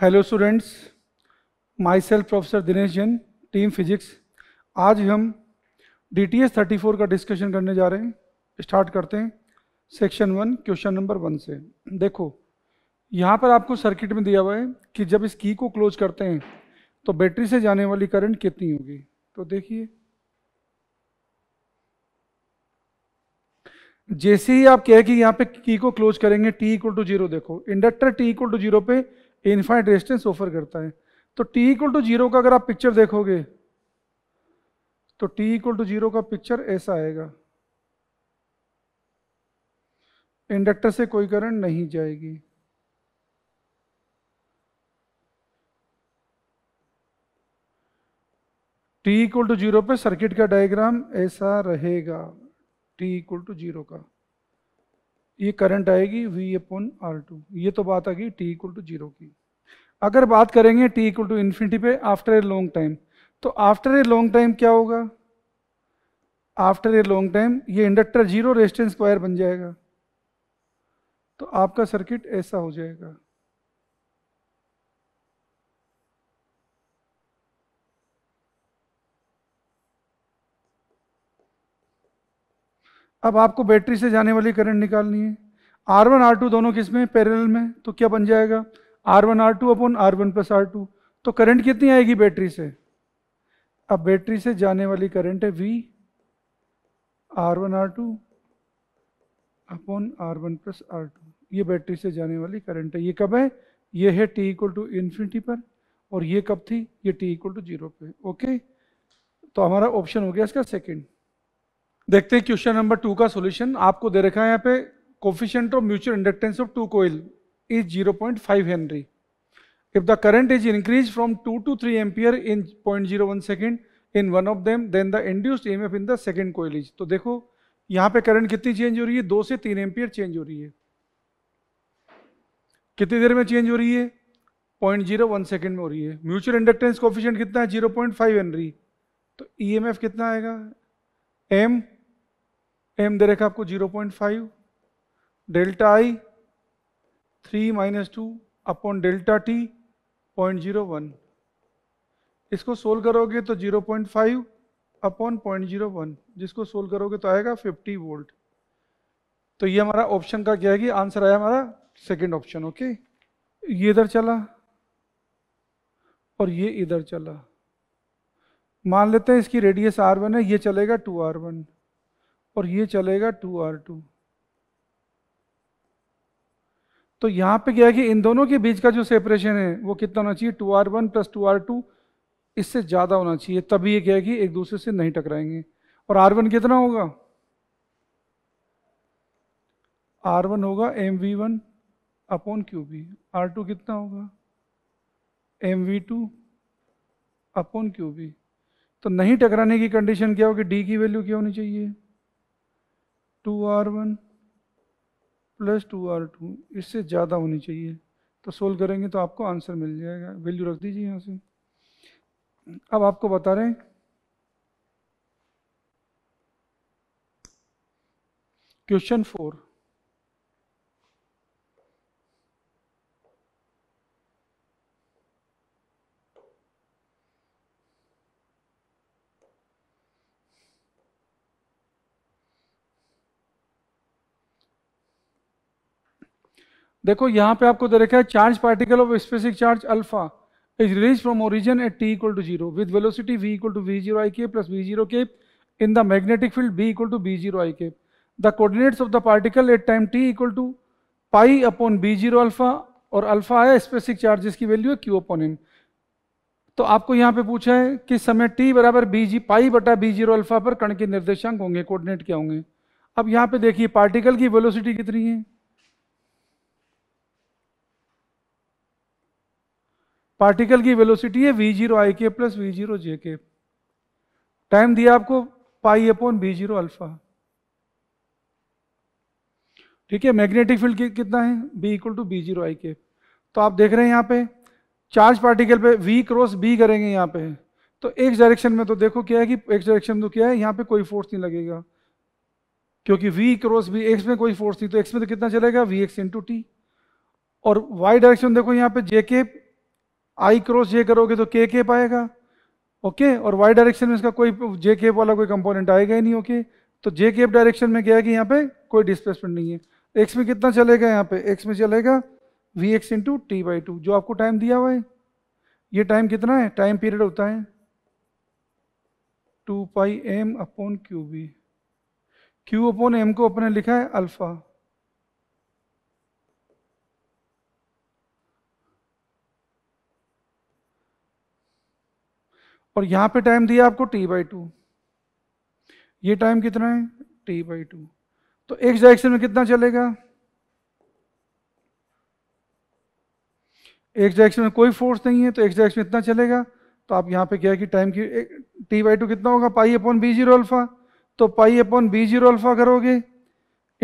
Hello students myself professor Dinesh Jain team physics आज हम D T S thirty four का discussion करने जा रहे हैं स्टार्ट करते हैं section one question number one से देखो यहाँ पर आपको सर्किट में दिया हुआ है कि जब इस की को क्लोज करते हैं तो बैटरी से जाने वाली करंट कितनी होगी तो देखिए जैसे ही आप कहे कि यहाँ पे की को क्लोज करेंगे टी इक्वल टू जीरो देखो inductor T equal to zero पे इनफाइट रेजिस्टेंस ऑफर करता है तो टी इक्वल टू जीरो का अगर आप पिक्चर देखोगे तो टी इक्वल टू जीरो का पिक्चर ऐसा आएगा इंडक्टर से कोई करंट नहीं जाएगी टी इक्वल टू जीरो पे सर्किट का डायग्राम ऐसा रहेगा टी इक्वल टू जीरो का ये करंट आएगी V अपन आर टू ये तो बात आ गई टी इक्वल टू जीरो की अगर बात करेंगे T इक्वल टू इन्फिनिटी पे आफ्टर ए लॉन्ग टाइम तो आफ्टर ए लॉन्ग टाइम क्या होगा आफ्टर ए लॉन्ग टाइम ये इंडक्टर जीरो रेजिस्टेंस स्क्वायर बन जाएगा तो आपका सर्किट ऐसा हो जाएगा अब आपको बैटरी से जाने वाली करंट निकालनी है आर वन आर टू दोनों किस में पैरल में तो क्या बन जाएगा आर वन आर टू अपन R one plus R two तो करंट कितनी आएगी बैटरी से अब बैटरी से जाने वाली करंट है V R one R two अपन R one plus R two ये बैटरी से जाने वाली करंट है ये कब है ये है टी इक्वल टू इन्फिनिटी पर और ये कब थी ये टी इक्वल टू जीरो पे ओके तो हमारा ऑप्शन हो गया इसका सेकेंड देखते हैं क्वेश्चन नंबर टू का सोल्यूशन आपको दे रखा है यहाँ पे coefficient of mutual inductance of two coil is zero point five henry if the current is increase from two to three ampere in point zero one second in one of them then the induced M F in the second coil is तो देखो यहाँ पे current कितनी change हो रही है दो से तीन एम्पियर चेंज हो रही है कितनी देर में चेंज हो रही है पॉइंट जीरो वन सेकेंड में हो रही है म्यूचुअल इंडक्टेंस कोफिशियंट कितना है जीरो पॉइंट फाइव एनरी तो ई एम एफ कितना आएगा एम एम दे रखा आपको 0.5 delta I three minus two upon delta T point zero one इसको सोल्व करोगे तो 0.5 अपॉन पॉइंट जीरो वन जिसको सोल्व करोगे तो आएगा 50 वोल्ट तो ये हमारा ऑप्शन का क्या है कि आंसर आया हमारा सेकंड ऑप्शन ओके ये इधर चला और ये इधर चला मान लेते हैं इसकी रेडियस आर वन है ये चलेगा टू आर वन और ये चलेगा टू आर टू तो यहां पे क्या है कि इन दोनों के बीच का जो सेपरेशन है वो कितना होना चाहिए two R one plus two R two इससे ज़्यादा होना चाहिए तभी ये क्या है कि एक दूसरे से नहीं टकराएंगे और आर वन कितना होगा आर वन होगा M V one upon Q B R two कितना होगा M V two upon Q B तो नहीं टकराने की कंडीशन क्या होगी डी की वैल्यू क्या होनी चाहिए two R one plus two R two इससे ज़्यादा होनी चाहिए तो सोल्व करेंगे तो आपको आंसर मिल जाएगा वैल्यू रख दीजिए यहाँ से अब आपको बता रहे हैं क्वेश्चन फोर देखो यहाँ पे आपको दे रखा है charge particle of specific charge alpha is release from origin at T equal to zero with velocity V equal to V zero I K plus V zero K magnetic field B equal to B zero I K the coordinates of the particle at time T equal to pi upon B zero alpha और alpha है specific charges की value है Q upon N तो आपको यहाँ पे पूछा है कि समय टी बराबर बी जी पाई बटा बी जीरो अल्फा पर कण के निर्देशांक होंगे कोऑर्डिनेट क्या होंगे अब यहाँ पे देखिए पार्टिकल की वेलोसिटी कितनी है पार्टिकल की वेलोसिटी है V zero I K plus V zero जे के टाइम दिया आपको pi upon B zero alpha ठीक है मैग्नेटिक फील्ड कितना है B equal to B zero I K तो आप देख रहे हैं यहाँ पे चार्ज पार्टिकल पे वी क्रॉस बी करेंगे यहाँ पे तो एक डायरेक्शन में तो देखो क्या है कि एक डायरेक्शन तो क्या है यहाँ पे कोई फोर्स नहीं लगेगा क्योंकि वी क्रॉस बी एक्स में कोई फोर्स नहीं तो एक्स में तो कितना चलेगा वी एक्स इंटू टी और वाई डायरेक्शन देखो यहाँ पे जे के आई क्रॉस जे करोगे तो के के पाएगा ओके okay? और वाई डायरेक्शन में इसका कोई जे के वाला कोई कंपोनेंट आएगा ही नहीं ओके okay? तो जे के डायरेक्शन में क्या है कि यहाँ पे कोई डिस्प्लेसमेंट नहीं है एक्स में कितना चलेगा यहाँ पे एक्स में चलेगा V X into T by two जो आपको टाइम दिया हुआ है ये टाइम कितना है टाइम पीरियड होता है two pi M upon Q B Q upon M को अपने लिखा है अल्फ़ा और यहाँ पे टाइम दिया आपको टी बाई टू ये टाइम कितना है टी बाई टू तो एक डायरेक्शन में कितना चलेगा एक डायरेक्शन में कोई फोर्स नहीं है तो एक डायरेक्शन में इतना चलेगा तो आप यहाँ पे क्या कि टाइम की टी बाई टू कितना होगा pi upon B zero alpha तो pi upon B zero alpha करोगे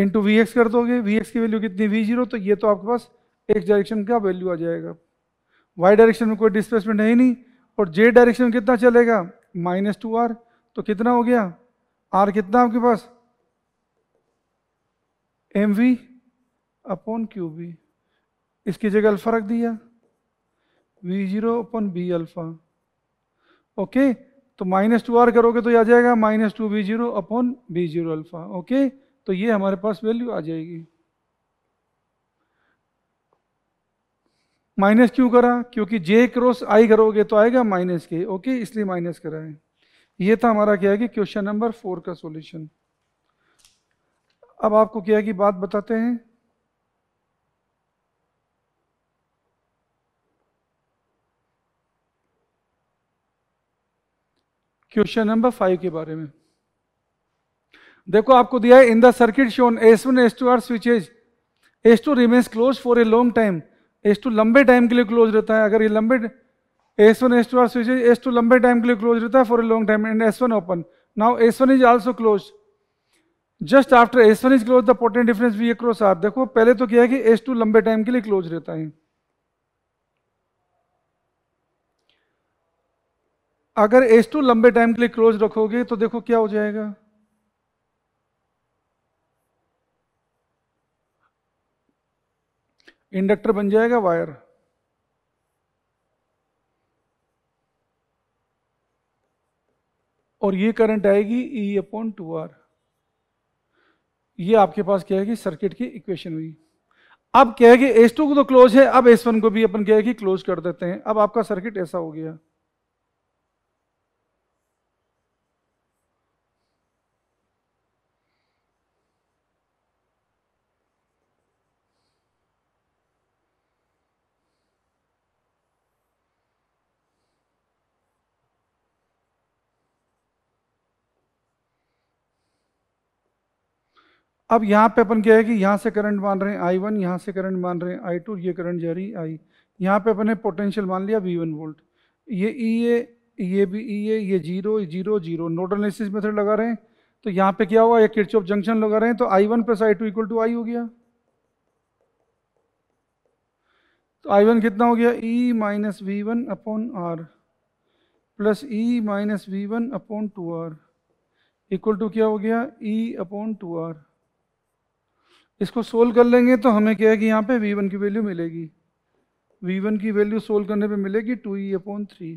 इंटू वी एक्स कर दोगे वी एक्स की वैल्यू कितनी वी जीरो तो ये तो आपके पास एक डायरेक्शन का वैल्यू आ जाएगा वाई डायरेक्शन में कोई डिस्प्लेसमेंट है ही नहीं और जे डायरेक्शन में कितना चलेगा माइनस टू आर तो कितना हो गया आर कितना आपके पास M V upon Q B इसकी जगह अल्फा रख दिया V zero upon B alpha okay तो माइनस टू आर करोगे तो ये आ जाएगा minus two B zero upon B zero alpha okay तो ये हमारे पास वैल्यू आ जाएगी माइनस क्यों करा क्योंकि जे क्रॉस आई करोगे तो आएगा माइनस के ओके इसलिए माइनस करा है ये था हमारा क्या है कि क्वेश्चन नंबर फोर का सॉल्यूशन अब आपको क्या है कि बात बताते हैं क्वेश्चन नंबर फाइव के बारे में देखो आपको दिया है in the circuit shown S one S two are switches S two remains close for a long time S two लंबे टाइम के लिए क्लोज रहता है अगर ये लंबे S one S two are switch S two लंबे टाइम के लिए क्लोज रहता है for a long time and S one open now S one is also close just after S one is close the potent difference V cross R देखो पहले तो क्या है कि एस टू लंबे टाइम के लिए क्लोज रहता है अगर एस टू लंबे टाइम के लिए क्लोज रखोगे तो देखो क्या हो जाएगा इंडक्टर बन जाएगा वायर और ये करंट आएगी E अपॉन टू आर ये आपके पास क्या है कि सर्किट की इक्वेशन हुई अब क्या है कि को तो क्लोज है अब वन को भी अपन क्या है कि क्लोज कर देते हैं अब आपका सर्किट ऐसा हो गया अब यहाँ पे अपन क्या है कि यहाँ से करंट मान रहे हैं आई वन यहाँ से करंट मान रहे हैं आई टू ये करंट जा रही आई यहाँ पे अपन ने पोटेंशियल मान लिया वी वन वोल्ट ये ई e, ए ये भी ई e, ए ये zero zero zero nodal analysis method लगा रहे हैं तो यहाँ पे क्या हुआ ये किरचॉफ जंक्शन लगा रहे हैं तो I one plus I two equal to I हो गया तो आई वन कितना हो गया E minus V one upon R plus E minus V one upon two R equal to क्या हो गया ई अपॉन टू आर इसको सोल्व कर लेंगे तो हमें क्या है कि यहाँ पे वी वन की वैल्यू मिलेगी वी वन की वैल्यू सोल्व करने पे मिलेगी टू ई अपॉन थ्री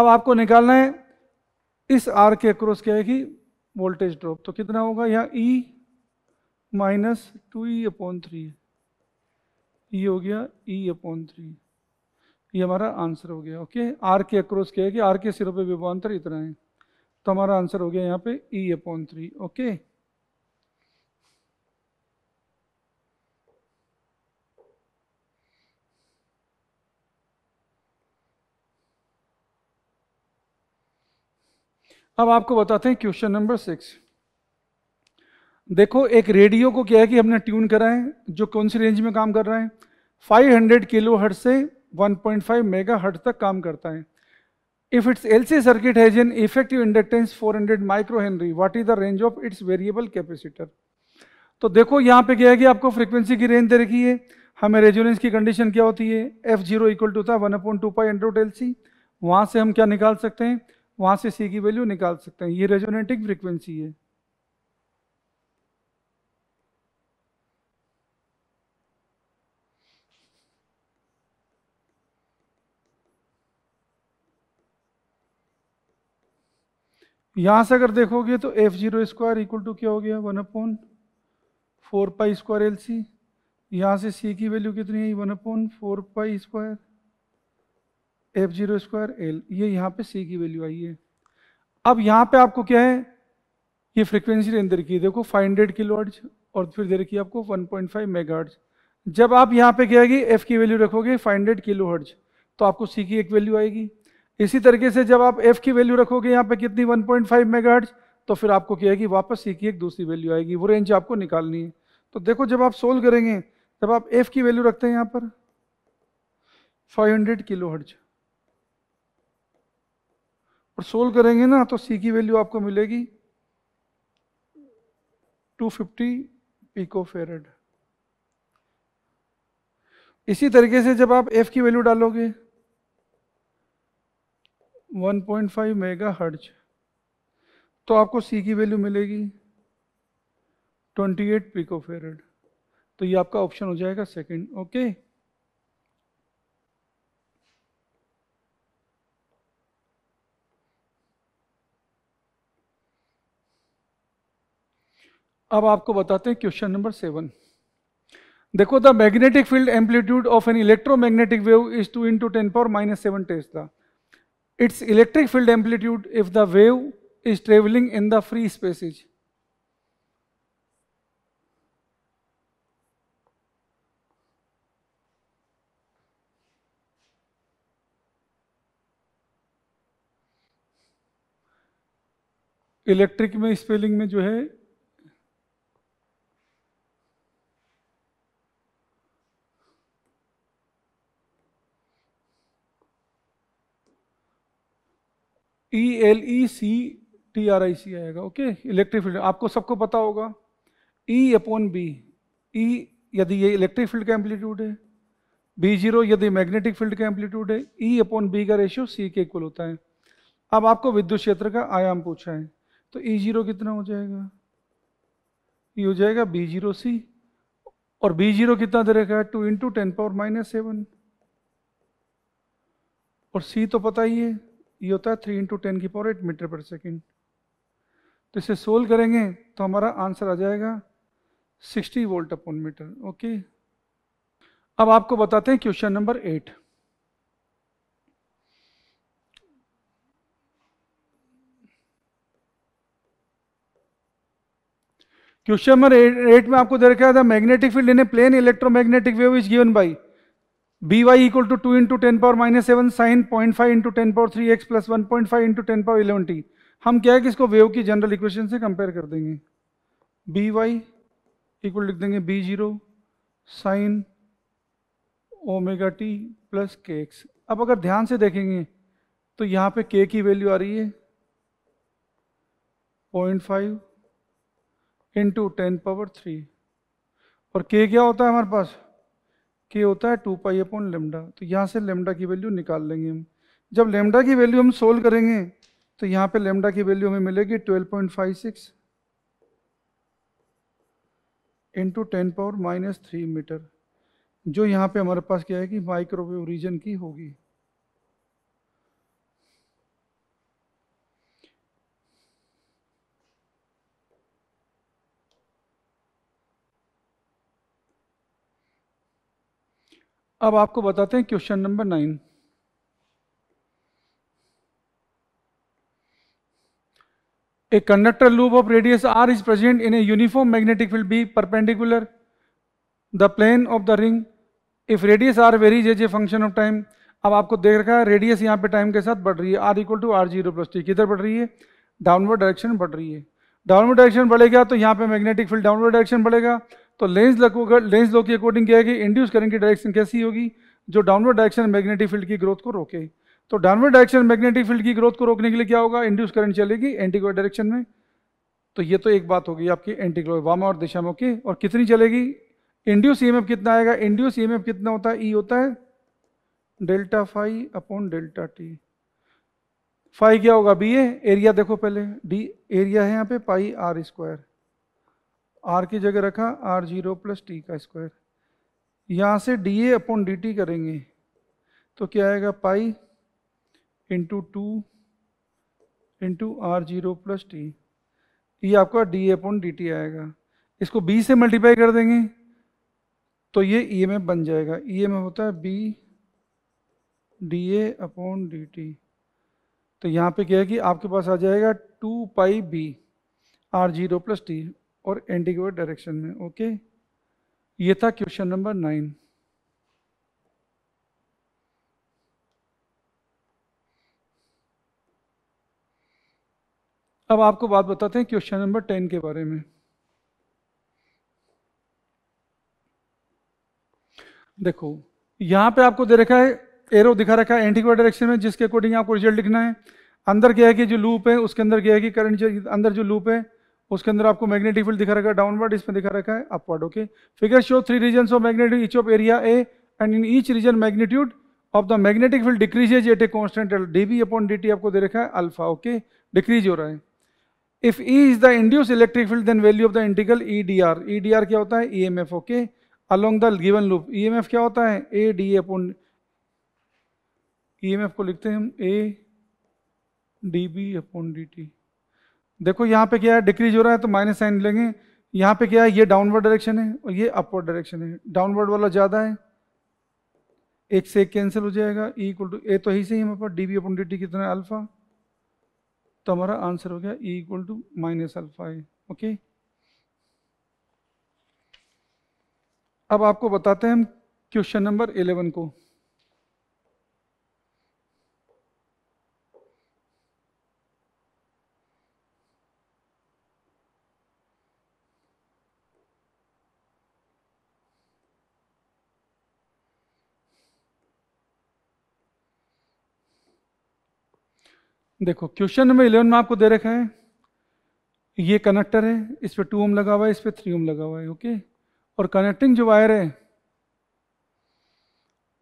अब आपको निकालना है इस आर के अक्रॉस क्या है कि वोल्टेज ड्रॉप तो कितना होगा यहाँ E minus two E upon three ये हो गया ई अपॉन थ्री ये हमारा आंसर हो गया ओके आर के अक्रॉस क्या है कि आर के सिरों पे विभवांतर इतना है तो हमारा आंसर हो गया यहाँ पे ई अपॉन थ्री ओके अब आपको बताते हैं क्वेश्चन नंबर सिक्स देखो एक रेडियो को क्या है कि हमने ट्यून करा है जो कौन सी रेंज में काम कर रहा है 500 किलो हट से 1.5 मेगा हट तक काम करता है if it's L C circuit has an effective inductance 400 micro henry what is the range of its variable capacitor तो देखो यहाँ पे क्या है कि आपको फ्रीक्वेंसी की रेंज दे रखी है हमें रेजोनेंस की कंडीशन क्या होती है एफ जीरो इक्वल टू था one upon two pi under root L C वहाँ से हम क्या निकाल सकते हैं वहां से सी की वैल्यू निकाल सकते हैं ये रेजोनेटिक फ्रीक्वेंसी है यहां से अगर देखोगे तो F zero square equal to क्या हो गया one upon four pi square L C यहाँ से सी की वैल्यू कितनी है one upon four pi square F zero square L ये यहाँ पे सी की वैल्यू आई है अब यहाँ पे आपको क्या है ये फ्रिक्वेंसी रेंज दे रखी है देखो 500 हंड्रेड किलो हर्ज और फिर दे रखी है आपको 1.5 पॉइंट मेगा हर्ज जब आप यहाँ पे क्या है एफ की वैल्यू रखोगे 500 हंड्रेड किलो हर्ज तो आपको सी की एक वैल्यू आएगी इसी तरीके से जब आप एफ की वैल्यू रखोगे यहाँ पे कितनी 1.5 पॉइंट मेगा हर्ज तो फिर आपको क्या है वापस सी की एक दूसरी वैल्यू आएगी वो रेंज आपको निकालनी है तो देखो जब आप सोल्व करेंगे तब आप एफ की वैल्यू रखते हैं यहाँ पर फाइव हंड्रेड किलो हर्ज और सोल्व करेंगे ना तो सी की वैल्यू आपको मिलेगी 250 पीको फेरेड इसी तरीके से जब आप एफ की वैल्यू डालोगे 1.5 मेगा हर्ज तो आपको सी की वैल्यू मिलेगी 28 पीको फेरेड तो ये आपका ऑप्शन हो जाएगा सेकंड ओके okay? अब आपको बताते हैं क्वेश्चन नंबर सेवन देखो the magnetic field amplitude of an electromagnetic wave is two into ten power minus seven tesla electric field amplitude if the wave is travelling in the free space is electric में spelling में जो है E L E C T R I C आएगा okay electric field आपको सबको पता होगा ई upon B E यदि ये इलेक्ट्रिक फील्ड का एम्पलीट्यूड है बी जीरो यदि मैग्नेटिक फील्ड का एम्पलीट्यूड है ई अपॉन बी का रेशियो सी के इक्वल होता है अब आपको विद्युत क्षेत्र का आयाम पूछा है तो ई e जीरो कितना हो जाएगा ये e हो जाएगा बी जीरो सी और बी जीरो कितना दे रखा है two into ten power minus seven और सी तो पता ही है ये होता है थ्री इंटू टेन की पावर एट मीटर पर सेकेंड तो इसे सोल्व करेंगे तो हमारा आंसर आ जाएगा sixty volt upon metre okay अब आपको बताते हैं question number eight question number eight में आपको दे रखा था magnetic field in plane electromagnetic wave is given by B Y equal to to into ten power minus seven sine point five into ten power three X plus one point five into ten power eleven T हम क्या है कि इसको wave की general equation से compare कर देंगे B Y equal लिख देंगे B zero sine omega T plus K X अब अगर ध्यान से देखेंगे तो यहाँ पे के की वैल्यू आ रही है point five into ten power three और के क्या होता है हमारे पास के होता है टू पाई अपॉन लेमडा तो यहाँ से लेमडा की वैल्यू निकाल लेंगे हम जब लेमडा की वैल्यू हम सोल्व करेंगे तो यहाँ पे लेमडा की वैल्यू हमें मिलेगी 12.56 point five six into ten power minus three metre जो यहाँ पे हमारे पास क्या है कि माइक्रोवेव रीजन की होगी अब आपको बताते हैं question number nine a conductor loop of radius R is present in a uniform magnetic field B perpendicular the plane of the ring if radius R varies as a function of अब आपको देख रखा है radius यहाँ पे time के साथ बढ़ रही है R equal to R zero plus T किधर बढ़ रही है डाउनवर्ड डायरेक्शन बढ़ रही है डाउनवर्ड डायरेक्शन बढ़ेगा तो यहाँ पे मैग्नेटिक फील्ड डाउनवर्ड डायरेक्शन बढ़ेगा तो लेंस लेंस लो के अकॉर्डिंग क्या है कि इंड्यूस करेंट की डायरेक्शन कैसी होगी जो डाउनवर्ड डायरेक्शन मैग्नेटिक फील्ड की ग्रोथ को रोके तो डाउनवर्ड डायरेक्शन मैग्नेटिक फील्ड की ग्रोथ को रोकने के लिए क्या होगा इंड्यूस करंट चलेगी एंटीक्लॉक डायरेक्शन में तो ये तो एक बात होगी आपकी एंटीक्लॉक वाम और दिशा में ओके और कितनी चलेगी इंड्यूस ई कितना आएगा इंड्यूस ई कितना होता है ई e होता है delta five upon delta T five क्या होगा बी ए एरिया देखो पहले डी एरिया है यहाँ पे पाई आर स्क्वायर आर की जगह रखा आर जीरो प्लस टी का स्क्वायर यहाँ से D A upon D T करेंगे तो क्या आएगा pi into two into R zero plus T ये आपका D A upon D T आएगा इसको बी से मल्टीप्लाई कर देंगे तो ये ई एम एफ बन जाएगा ई एम एफ होता है B D A upon D T तो यहाँ पे क्या है कि आपके पास आ जाएगा two pi B R zero plus T और एंटीक्यूट डायरेक्शन में ओके ये था क्वेश्चन नंबर नाइन अब आपको बात बताते हैं क्वेश्चन नंबर टेन के बारे में देखो यहां पे आपको दे रखा है एरो दिखा रखा है एंटीक्वा डायरेक्शन में जिसके अकॉर्डिंग आपको रिजल्ट लिखना है अंदर क्या है कि जो लूप है उसके अंदर क्या है कि करंट अंदर जो लूप है उसके अंदर आपको मैग्नेटिक फील्ड दिखा रखा है डाउनवर्ड इसमें दिखा रखा है upward okay figure show three region of magnetic each of area A and in each region magnitude of the magnetic field decreases at a constant D B upon D T आपको दे रखा है alpha okay decrease हो रहा है if E is the induced electric field then value of the integral E D R E D R क्या होता है E M F okay along the given loop E M F क्या होता है A D upon E M F को लिखते हैं हम A D B upon D T देखो यहाँ पे क्या है डिक्रीज हो रहा है तो माइनस साइन लेंगे यहाँ पे क्या है ये डाउनवर्ड डायरेक्शन है और ये अपवर्ड डायरेक्शन है डाउनवर्ड वाला ज़्यादा है एक से एक कैंसिल हो जाएगा ई इक्वल टू ए तो ही से ही हमारे पास D B upon D T कितना अल्फ़ा तो हमारा आंसर हो गया E equal to minus alpha A okay अब आपको बताते हैं हम क्वेश्चन नंबर एलेवन को देखो क्वेश्चन नंबर इलेवन में आपको दे रखा है ये कनेक्टर है इस पर टू ओम लगा हुआ है इस पर थ्री ओम लगा हुआ है ओके और कनेक्टिंग जो वायर है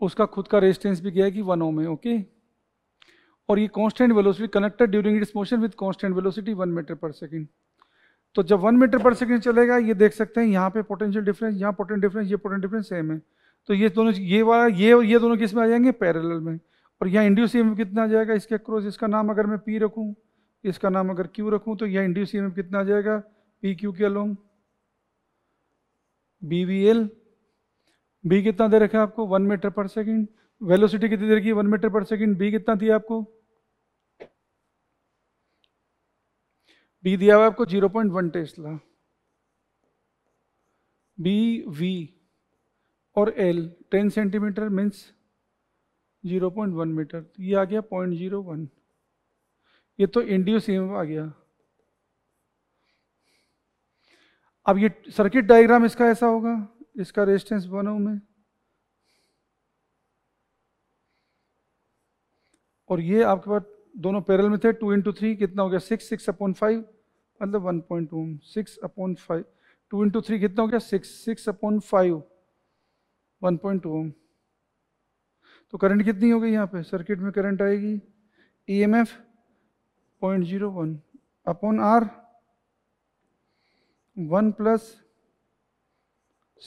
उसका खुद का रेजिस्टेंस भी गया है कि वन ओम है ओके और ये constant velocity connector during its motion with constant velocity one metre per second तो जब वन मीटर पर सेकंड चलेगा ये देख सकते हैं यहाँ पे पोटेंशियल डिफरेंस यहाँ पोटेंट डिफरेंस ये पोटेंट डिफरेंस सेम है तो ये दोनों ये वाला ये ये दोनों किस में आ जाएंगे पैरेलल में और यहाँ इंड्यूस ई कितना आ जाएगा इसके क्रॉस इसका नाम अगर मैं पी रखूँ इसका नाम अगर क्यू रखूँ तो यहाँ इंड्यूस ई कितना आ जाएगा पी क्यू के along B V L B कितना दे रखा है आपको वन मीटर पर सेकेंड वेलोसिटी कितनी दे रखी है वन मीटर पर सेकेंड बी कितना दिया आपको बी दिया हुआ आपको zero point one tesla B V और L ten centimetre means 0.1 metre तो ये आ गया 0.01 ये तो इंडियो सीम आ गया अब ये सर्किट डायग्राम इसका ऐसा होगा इसका रेजिस्टेंस वन ओम है और ये आपके पास दोनों पैरल में थे टू इंटू थ्री कितना हो गया सिक्स सिक्स अपॉन फाइव मतलब one point ohm six upon five two into three कितना हो गया six six upon five one point ohm तो करंट कितनी हो गई यहाँ पे सर्किट में करंट आएगी E M F point zero one upon R one plus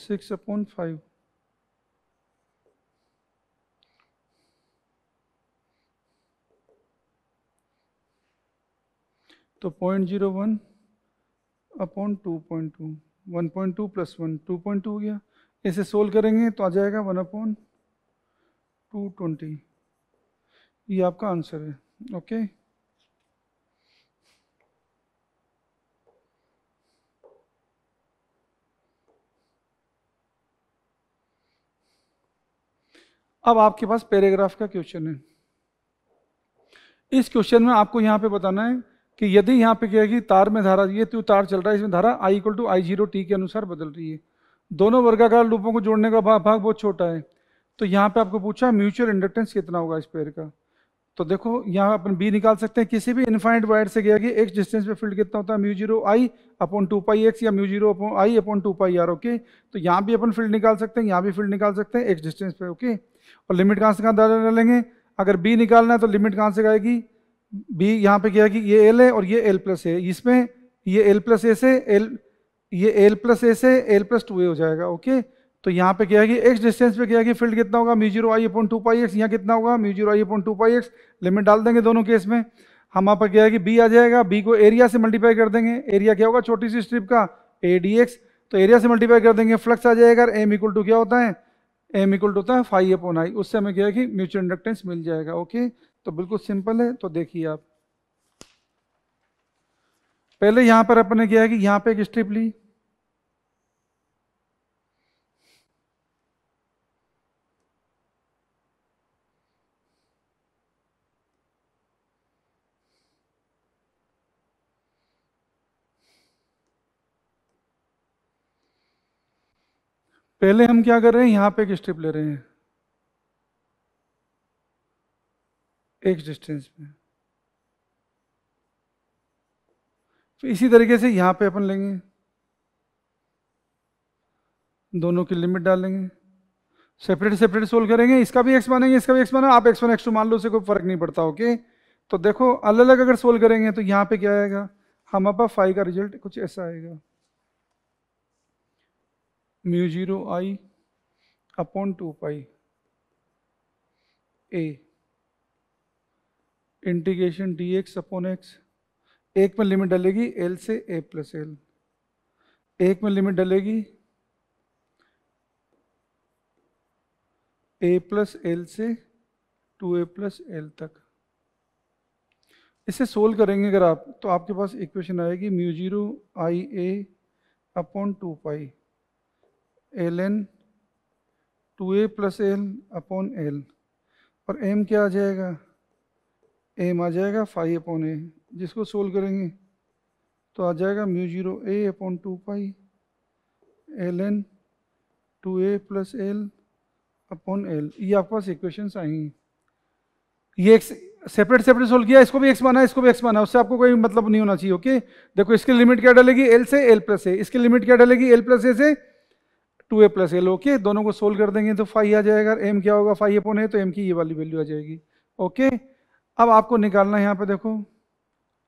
six upon five तो point zero one upon two point two one point two plus one two point two हो गया इसे सोल्व करेंगे तो आ जाएगा वन अपॉन टू ट्वेंटी ये आपका आंसर है ओके अब आपके पास पैराग्राफ का क्वेश्चन है इस क्वेश्चन में आपको यहां पे बताना है कि यदि यहां पे कहेगी तार में धारा ये तो तार चल रहा है इसमें धारा I equal to I zero T के अनुसार बदल रही है दोनों वर्गाकार लूपों को जोड़ने का भाग बहुत छोटा है तो यहाँ पे आपको पूछा म्यूचुअल इंडक्टेंस कितना होगा इस पेयर का तो देखो यहाँ अपन बी निकाल सकते हैं किसी भी इन्फाइनाइट वायर से गया कि एक्स डिस्टेंस पे फील्ड कितना होता है mu zero I upon two pi X या mu zero upon I upon two pi R okay तो यहाँ भी अपन फील्ड निकाल सकते हैं यहाँ भी फील्ड निकाल सकते हैं एक्स डिस्टेंस पे ओके और लिमिट कहाँ से कहाँ डालेंगे अगर बी निकालना है तो लिमिट कहाँ से आएगी बी यहाँ पे गया कि ये एल है और ये एल प्लस ए इसमें ये एल प्लस ए से एल ये एल प्लस ए से एल प्लस टू ए हो जाएगा ओके तो यहाँ पे क्या है कि एक्स डिस्टेंस पे क्या है कि फील्ड कितना होगा mu zero I upon two pi X यहाँ कितना होगा mu zero I upon two pi X limit डाल देंगे दोनों केस में हम पर क्या है कि बी आ जाएगा बी को एरिया से मल्टीप्लाई कर देंगे एरिया क्या होगा छोटी सी स्ट्रिप का ए डी एक्स तो एरिया से मल्टीप्लाई कर देंगे फ्लक्स आ जाएगा एम इक्वल टू क्या होता है एम इक्वल टू होता है फाइव अपॉन आई उससे हमें क्या है कि म्यूचुअल इंडक्टेंस मिल जाएगा ओके तो बिल्कुल सिंपल है तो देखिए आप पहले यहाँ पर अपने क्या है कि यहाँ पे एक स्ट्रिप ली पहले हम क्या कर रहे हैं यहाँ पे एक स्ट्रिप ले रहे हैं एक डिस्टेंस में तो इसी तरीके से यहाँ पे अपन लेंगे दोनों की लिमिट डालेंगे सेपरेट सेपरेट सोल्व करेंगे इसका भी एक्स मानेंगे इसका भी एक्स माना आप एक्स वन एक्स टू मान लो उसे कोई फर्क नहीं पड़ता ओके तो देखो अलग अलग अगर सोल्व करेंगे तो यहाँ पे क्या आएगा हम अपा फाइव का रिजल्ट कुछ ऐसा आएगा mu zero I upon two pi A integration D X upon X एक में लिमिट डलेगी एल से ए प्लस एल एक में लिमिट डलेगी ए प्लस एल से टू ए प्लस एल तक इसे सोल्व करेंगे अगर आप तो आपके पास इक्वेशन आएगी mu zero I A upon two pi L N two A plus L upon L और एम क्या आ जाएगा एम आ जाएगा फाइव अपॉन ए जिसको सोल्व करेंगे तो आ जाएगा mu zero A upon two pi L N two A plus L upon L ये आपके पास इक्वेशंस आएंगी ये एक सेपरेट सेपरेट सोल्व किया इसको भी एक्स माना इसको भी एक्स माना उससे आपको कोई मतलब नहीं होना चाहिए ओके देखो इसकी लिमिट क्या डालेगी एल से एल प्लस ए इसकी लिमिट क्या डालेगी एल प्लस ए से to A plus L okay दोनों को सोल्व कर देंगे तो फाइव आ जाएगा एम क्या होगा फाइव एपोन है तो एम की ये वाली वैल्यू आ जाएगी ओके अब आपको निकालना है यहाँ पे देखो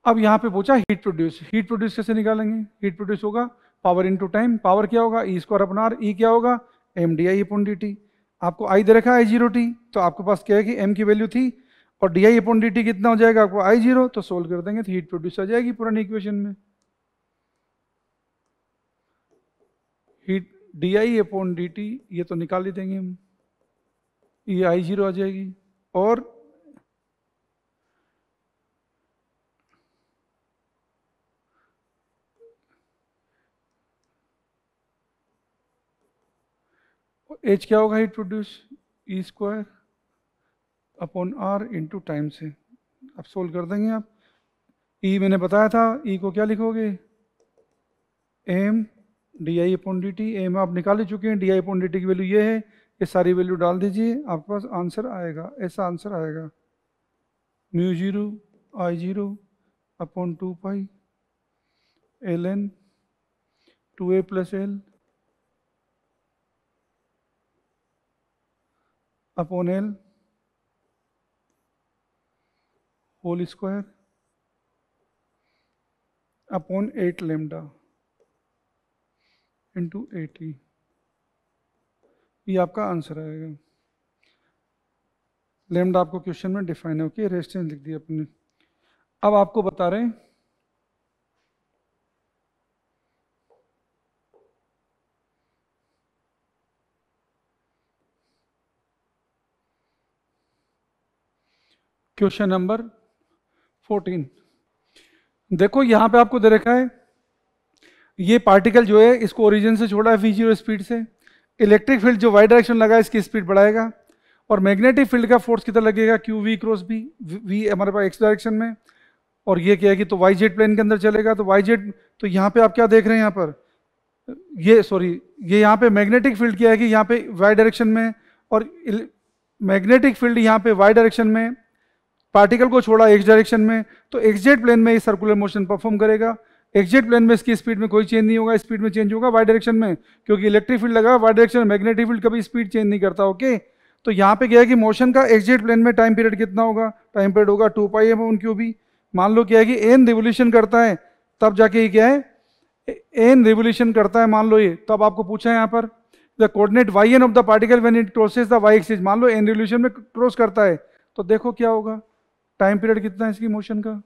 अब यहाँ पे पूछा हीट प्रोड्यूस हीट प्रोड्यूस कैसे निकालेंगे हीट प्रोड्यूस होगा पावर इंटू टाइम पावर क्या होगा E square upon R E क्या होगा M D I upon D T आपको आई दे रखा है आई जीरो टी तो आपके पास क्या है कि एम की वैल्यू थी और D I upon D T कितना हो जाएगा आपको आई जीरो तो सोल्व कर देंगे तो हीट प्रोड्यूस आ जाएगी पुरानी इक्वेशन में heat D I upon D T ये तो निकाल ही देंगे हम ये आई जीरो आ जाएगी और एच क्या होगा heat produce E square upon R into time से अब सोल्व कर देंगे आप ई e मैंने बताया था ई e को क्या लिखोगे M D I upon D T A में आप निकाल ही चुके हैं D I upon D T की वैल्यू ये है ये सारी वैल्यू डाल दीजिए आपके पास आंसर आएगा ऐसा आंसर आएगा mu zero I zero upon two pi L N two A plus L upon L whole square upon eight lambda into AT ये आपका आंसर आएगा लेमडा आपको क्वेश्चन में डिफाइन है ओके रेजिस्टेंस लिख दिया अपने अब आपको बता रहे हैं क्वेश्चन नंबर 14 देखो यहां पे आपको दे रखा है ये पार्टिकल जो है इसको ओरिजिन से छोड़ा है वी जीरो स्पीड से इलेक्ट्रिक फील्ड जो वाई डायरेक्शन लगा है इसकी स्पीड बढ़ाएगा और मैग्नेटिक फील्ड का फोर्स कितना लगेगा Q V cross B V हमारे पास एक्स डायरेक्शन में और ये क्या है कि तो वाई जेड प्लेन के अंदर चलेगा तो वाई जेड तो यहाँ पे आप क्या देख रहे हैं यहाँ पर ये सॉरी ये यहाँ पे मैग्नेटिक फील्ड क्या है कि यहाँ पे वाई डायरेक्शन में और मैग्नेटिक फील्ड यहाँ पे वाई डायरेक्शन में पार्टिकल को छोड़ा एक्स डायरेक्शन में तो एक्स जेड प्लेन में ये सर्कुलर मोशन परफॉर्म करेगा एग्जिट प्लेन में इसकी स्पीड में कोई चेंज नहीं होगा स्पीड में चेंज होगा वाई डायरेक्शन में क्योंकि इलेक्ट्रिक फील्ड लगा वाई डायरेक्शन में मैग्नेटिक फील्ड कभी स्पीड चेंज नहीं करता ओके तो यहाँ पे क्या है कि मोशन का एग्जिट प्लेन में टाइम पीरियड कितना होगा टाइम पीरियड होगा टू पाई एम उनकी भी मान लो क्या है कि एन रिवोल्यूशन करता है तब जाके ये क्या है एन रिवोल्यूशन करता है मान लो ये तब तो आपको पूछा है यहाँ पर the coordinate Y N of the particle when it crosses the Y axis मान लो एन रिवोल्यूशन में क्रॉस करता है तो देखो क्या होगा टाइम पीरियड कितना है इसकी मोशन का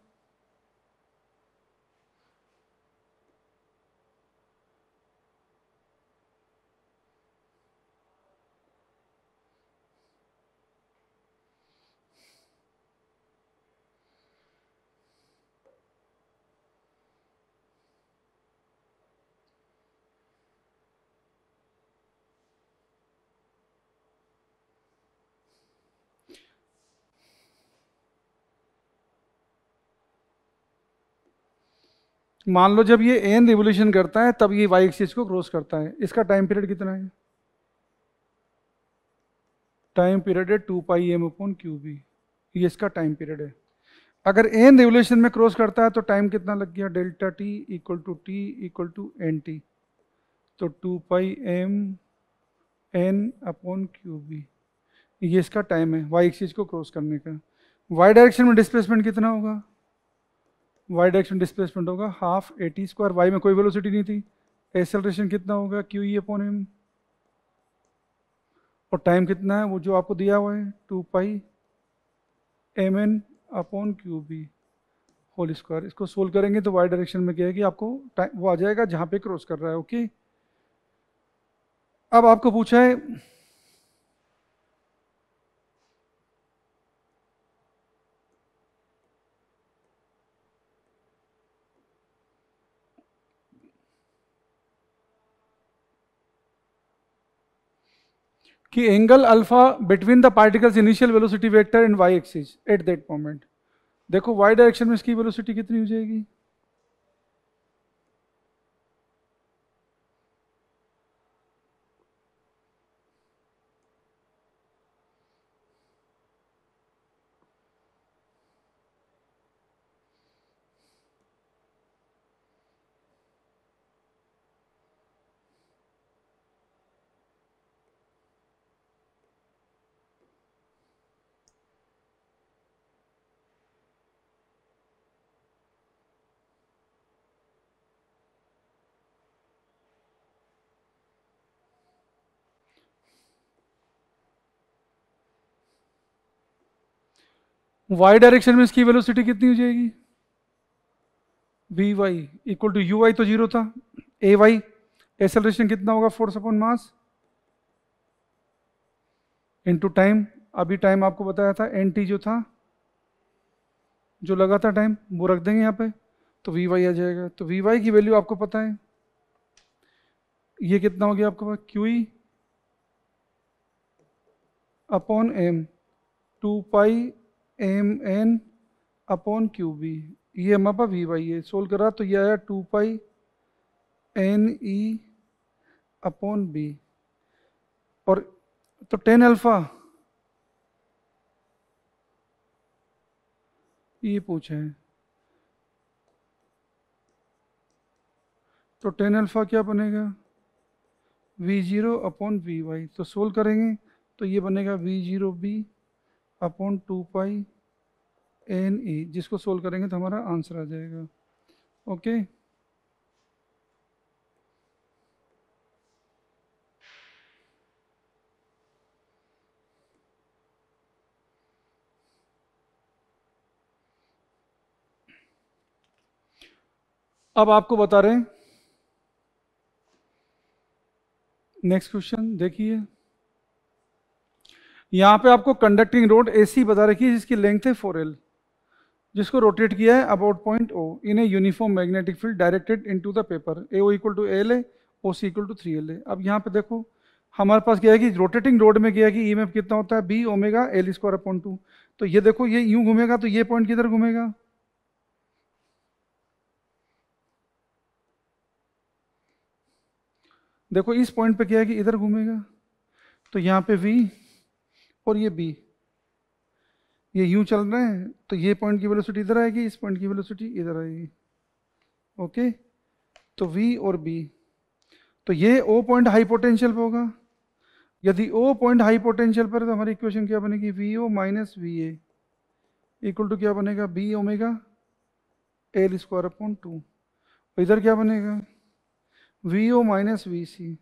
मान लो जब ये एन रिवोल्यूशन करता है तब ये वाई एक्सिस को क्रॉस करता है इसका टाइम पीरियड कितना है टाइम पीरियड है two pi M upon Q B ये इसका टाइम पीरियड है अगर एन रिवोल्यूशन में क्रॉस करता है तो टाइम कितना लग गया delta T equal to T equal to N T तो two pi M N upon Q B ये इसका टाइम है वाई एक्सिस को क्रॉस करने का वाई डायरेक्शन में डिस्प्लेसमेंट कितना होगा वाई डायरेक्शन डिस्प्लेसमेंट होगा half A T square Y में कोई वेलोसिटी नहीं थी एक्सेलरेशन कितना होगा क्यू ई अपॉन एम और टाइम कितना है वो जो आपको दिया हुआ है two pi M N upon Q B whole square इसको सोल्व करेंगे तो वाई डायरेक्शन में क्या है कि आपको टाइम वो आ जाएगा जहाँ पे क्रॉस कर रहा है ओके अब आपको पूछा है कि angle alpha between the particle's initial velocity vector and Y axis at that moment देखो वाई डायरेक्शन में इसकी वेलोसिटी कितनी हो जाएगी वाई डायरेक्शन में इसकी वेलोसिटी कितनी हो जाएगी B Y equal to U Y तो जीरो था ए वाई एसलरेशन कितना होगा force upon mass into time अभी टाइम आपको बताया था एन टी जो था जो लगा था टाइम वो रख देंगे यहाँ पे तो वी वाई आ जाएगा तो वी वाई की वैल्यू आपको पता है ये कितना हो गया आपके पास Q E upon M two pi M N upon Q B ये हमारे पास वी वाई है सोल्व करा तो ये आया two pi N E upon B और तो टेन अल्फा ये पूछे हैं तो टेन अल्फा क्या बनेगा V zero upon V Y तो सोल्व करेंगे तो ये बनेगा V zero B upon two pi N E जिसको सोल्व करेंगे तो हमारा आंसर आ जाएगा ओके अब आपको बता रहे हैं नेक्स्ट क्वेश्चन देखिए यहाँ पे आपको कंडक्टिंग रोड एसी बता रखी है जिसकी लेंथ है फोर एल जिसको रोटेट किया है about point O in a uniform magnetic field directed into the paper A O equal to L है O C equal to three L है अब यहाँ पे देखो हमारे पास क्या है कि रोटेटिंग रोड में क्या है कि ई e कितना होता है B omega L square upon two तो ये देखो ये यूँ घूमेगा तो ये पॉइंट किधर घूमेगा देखो इस पॉइंट पे क्या है कि इधर घूमेगा तो यहाँ पे वी और ये बी ये यूं चल रहे हैं तो ये पॉइंट की वेलोसिटी इधर आएगी इस पॉइंट की वेलोसिटी इधर आएगी ओके तो वी और बी तो ये ओ पॉइंट हाई पोटेंशियल पर होगा यदि ओ पॉइंट हाई पोटेंशियल पर तो हमारी इक्वेशन क्या बनेगी V O minus V A equal to क्या बनेगा B omega L square upon two इधर क्या बनेगा V O minus V C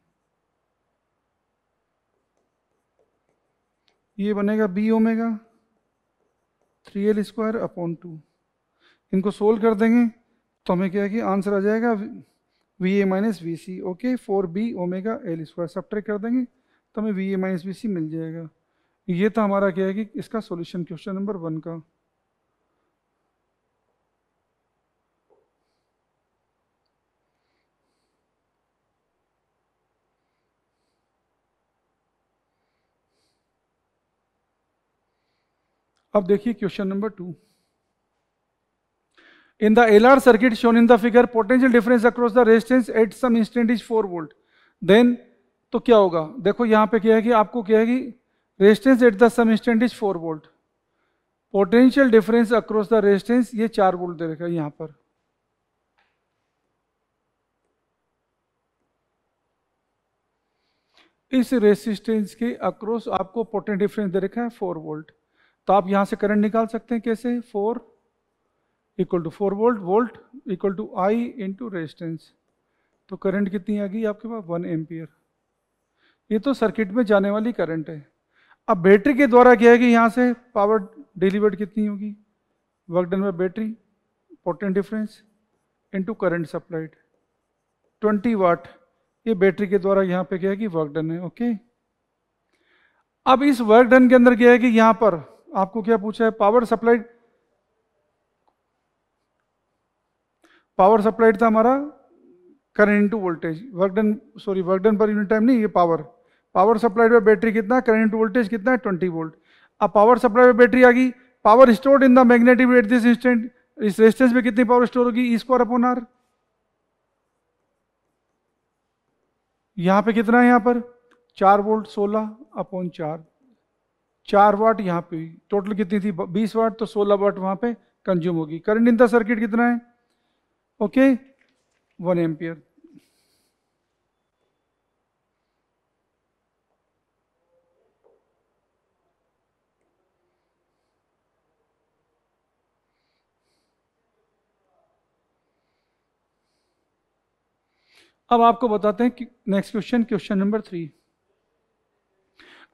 ये बनेगा B omega three L square upon two इनको सोल्व कर देंगे तो हमें क्या है कि आंसर आ जाएगा V A minus V C okay four B omega L square सब कर देंगे तो हमें V A minus V C मिल जाएगा ये था हमारा क्या है कि इसका सॉल्यूशन क्वेश्चन नंबर वन का अब देखिए question number two in the L R circuit shown in the figure potential difference across the resistance at some instant is four volt then तो क्या होगा देखो यहां पे क्या है कि आपको क्या है कि resistance at the some instant is four volt potential difference across the resistance ये चार वोल्ट दे रखा है यहाँ पर इस रेसिस्टेंस के अक्रॉस आपको पोटेंट डिफरेंस दे रखा है फोर वोल्ट तो आप यहां से करंट निकाल सकते हैं कैसे four equal to four volt volt equal to I into resistance तो करंट कितनी आ गई आपके पास वन एम्पियर ये तो सर्किट में जाने वाली करंट है अब बैटरी के द्वारा क्या है कि यहाँ से पावर डिलीवर्ड कितनी होगी work done by battery potential difference into current supplied 20 watt ये बैटरी के द्वारा यहाँ पे क्या है कि वर्क डन है ओके अब इस वर्क डन के अंदर क्या है कि यहाँ पर आपको क्या पूछा है पावर सप्लाइड पावर सप्लाइड था हमारा current into voltage work done sorry work done पर यूनिट टाइम नहीं ये power power supplied by battery कितना करंट इंटू वोल्टेज कितना है ट्वेंटी वोल्ट अब पावर सप्लाई बाय बैटरी आ गई power stored in the magnetic at this instant इस रेजिस्टेंस में कितनी पावर स्टोर होगी ई स्क्वायर अपॉन आर यहाँ पे कितना है यहाँ पर चार वोल्ट सोलह अपॉन चार चार वाट यहाँ पे टोटल कितनी थी बीस वाट तो सोलह वाट वहाँ पे कंज्यूम होगी करंट इन द सर्किट कितना है ओके वन एम्पियर अब आपको बताते हैं कि next question question number three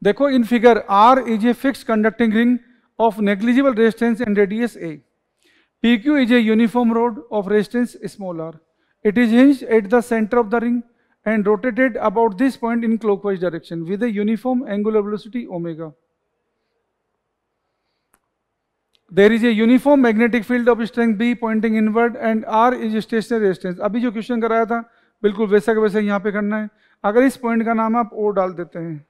देखो in figure R is a fix conducting ring of negligible resistance and radius a P Q is a uniform rod of resistance small R. It is hinge at the centre of the ring and rotated about this point in clockwise direction with a uniform angular velocity omega there is a uniform magnetic field of strength B pointing inward and are is stationary resistance अभी जो question कराया था बिल्कुल वैसा का वैसा यहाँ पे करना है अगर इस पॉइंट का नाम आप ओ डाल देते हैं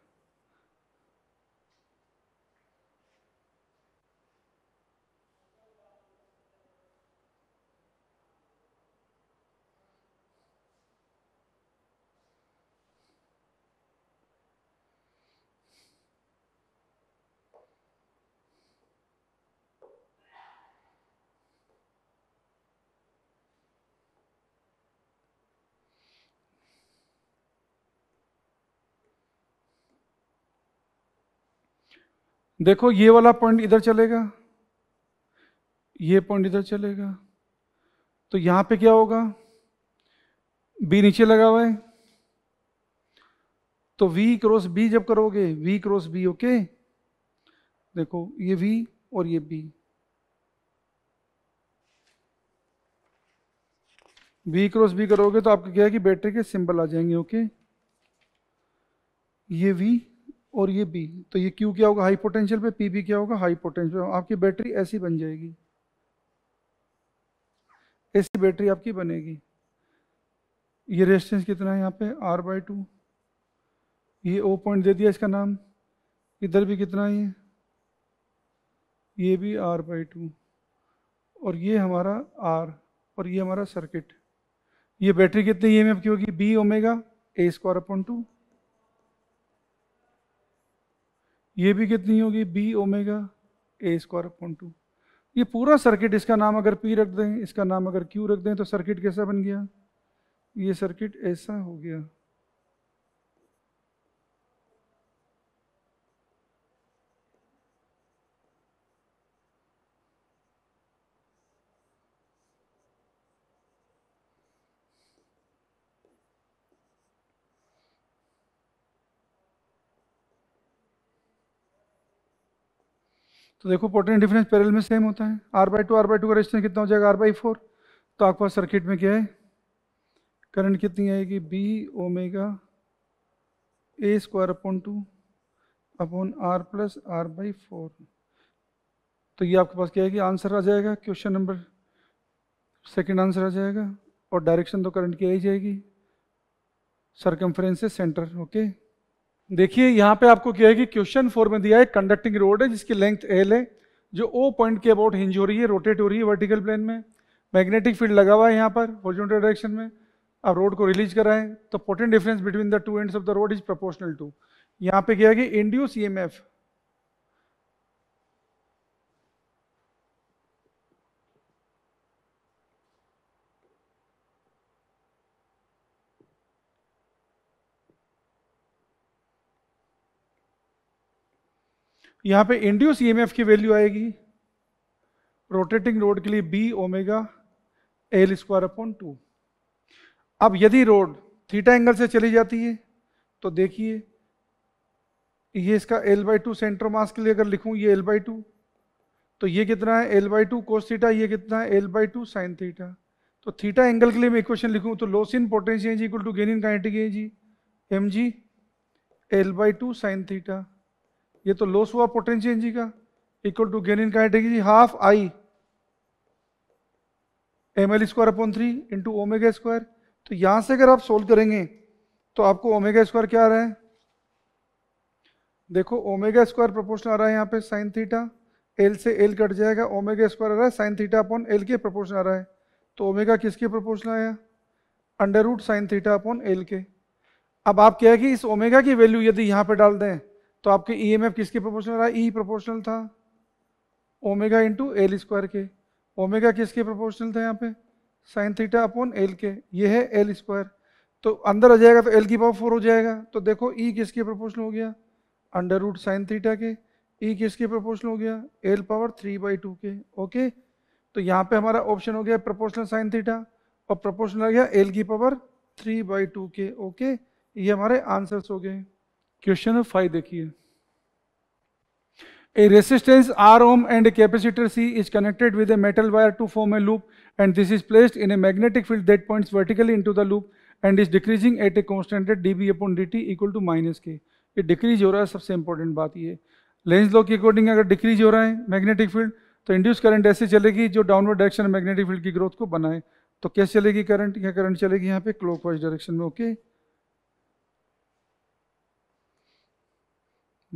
देखो ये वाला पॉइंट इधर चलेगा ये पॉइंट इधर चलेगा तो यहां पे क्या होगा बी नीचे लगा हुआ है तो वी क्रॉस बी जब करोगे वी क्रॉस बी ओके देखो ये वी और ये बी वी क्रॉस बी करोगे तो आपका क्या है कि बैटरी के सिंबल आ जाएंगे ओके ये वी और ये बी तो ये क्यू क्या होगा हाई पोटेंशियल पे पी बी क्या होगा हाई पोटेंशियल आपकी बैटरी ऐसी बन जाएगी ऐसी बैटरी आपकी बनेगी ये रेजिस्टेंस कितना है यहाँ पे आर बाई टू ये ओ पॉइंट दे दिया इसका नाम इधर भी कितना है ये भी आर बाई टू और ये हमारा आर और ये हमारा सर्किट ये बैटरी कितनी ई एम एफ की होगी B omega a square upon two ये भी कितनी होगी B omega a square upon two ये पूरा सर्किट इसका नाम अगर पी रख दें इसका नाम अगर क्यू रख दें तो सर्किट कैसा बन गया ये सर्किट ऐसा हो गया तो देखो पोटेंट डिफरेंस पैरल में सेम होता है R by two R by two का रेजिस्टेंस कितना हो जाएगा आर बाई फोर तो आपका सर्किट में क्या है करंट कितनी आएगी B omega a square upon two upon R plus R by four तो ये आपके पास क्या है कि आंसर आ जाएगा क्वेश्चन नंबर सेकंड आंसर आ जाएगा और डायरेक्शन तो करंट की आई जाएगी सरकमफ्रेंस से सेंटर ओके देखिए यहाँ पे आपको क्या है कि क्वेश्चन फोर में दिया है कंडक्टिंग रोड है जिसकी लेंथ एल है जो ओ पॉइंट के अबाउट हिंज हो रही है रोटेट हो रही है वर्टिकल प्लेन में मैग्नेटिक फील्ड लगा हुआ है यहाँ पर हॉरिजॉन्टल डायरेक्शन में अब रोड को रिलीज करा तो potential difference between the two ends of the rod is proportional to यहाँ पे क्या है कि इंड्यूस ई e यहाँ पे इंड्यूस ईएमएफ की वैल्यू आएगी रोटेटिंग रोड के लिए B omega L square upon two अब यदि रोड थीटा एंगल से चली जाती है तो देखिए ये इसका L by two centre mass के लिए अगर लिखूं ये एल बाई टू तो ये कितना है L by two cos theta ये कितना है L by two sine theta तो थीटा एंगल के लिए मैं इक्वेशन लिखूं तो loss in potential equal to gain in kinetic energy M G L by two sine theta ये तो लॉस हुआ पोटेंशियल एनर्जी का equal to gain in kinetic half I M L square upon three into omega square तो यहां से अगर आप solve करेंगे तो आपको ओमेगा स्क्वायर क्या आ रहा है देखो ओमेगा स्क्वायर प्रोपोर्शनल आ रहा है यहाँ पे साइन थीटा एल से एल कट जाएगा ओमेगा स्क्वायर आ रहा है साइन थीटा अपॉन एल के प्रोपोर्शनल आ रहा है तो ओमेगा किसके प्रोपोर्शनल आया under root sine theta upon L के अब आप क्या है कि इस ओमेगा की वैल्यू यदि यहाँ पे डाल दें तो आपके एफ e किसके प्रोपोर्शनल रहा ई e प्रोपोर्शनल था ओमेगा इंटू एल स्क्वायर के ओमेगा किसके प्रोपोर्शनल था यहाँ पे साइन थीटा अपॉन एल के ये है एल स्क्वायर तो अंदर आ जाएगा तो एल की पावर फोर हो जाएगा तो देखो ई e किसके प्रोपोर्शनल हो गया अंडर रूट साइन थीटा के ई किसके प्रोपोर्शनल हो गया L power three by two के ओके तो यहाँ पे हमारा ऑप्शन हो गया प्रोपोर्शनल साइन थीटा और प्रोपोर्शनल आ गया एल की पावर थ्री बाई टू के ओके ये हमारे आंसर्स हो गए क्वेश्चन ऑफ फाइव देखिए a resistance R ohm and capacitor C is connected with a metal wire to form a loop and this is placed in a magnetic field that points vertically into the loop and is decreasing at a constant at D B upon D T equal to minus K ये decrease हो रहा है सबसे important बात ये Lenz law के according अगर decrease हो रहा है मैग्नेटिक फील्ड तो इंड्यूस करंट ऐसे चलेगी जो डाउनवर्ड डायरेक्शन मैग्नेटिक फील्ड की ग्रोथ को बनाए तो कैसे चलेगी करंट या करंट चलेगी यहाँ पे क्लॉकवाइज डायरेक्शन में ओके okay?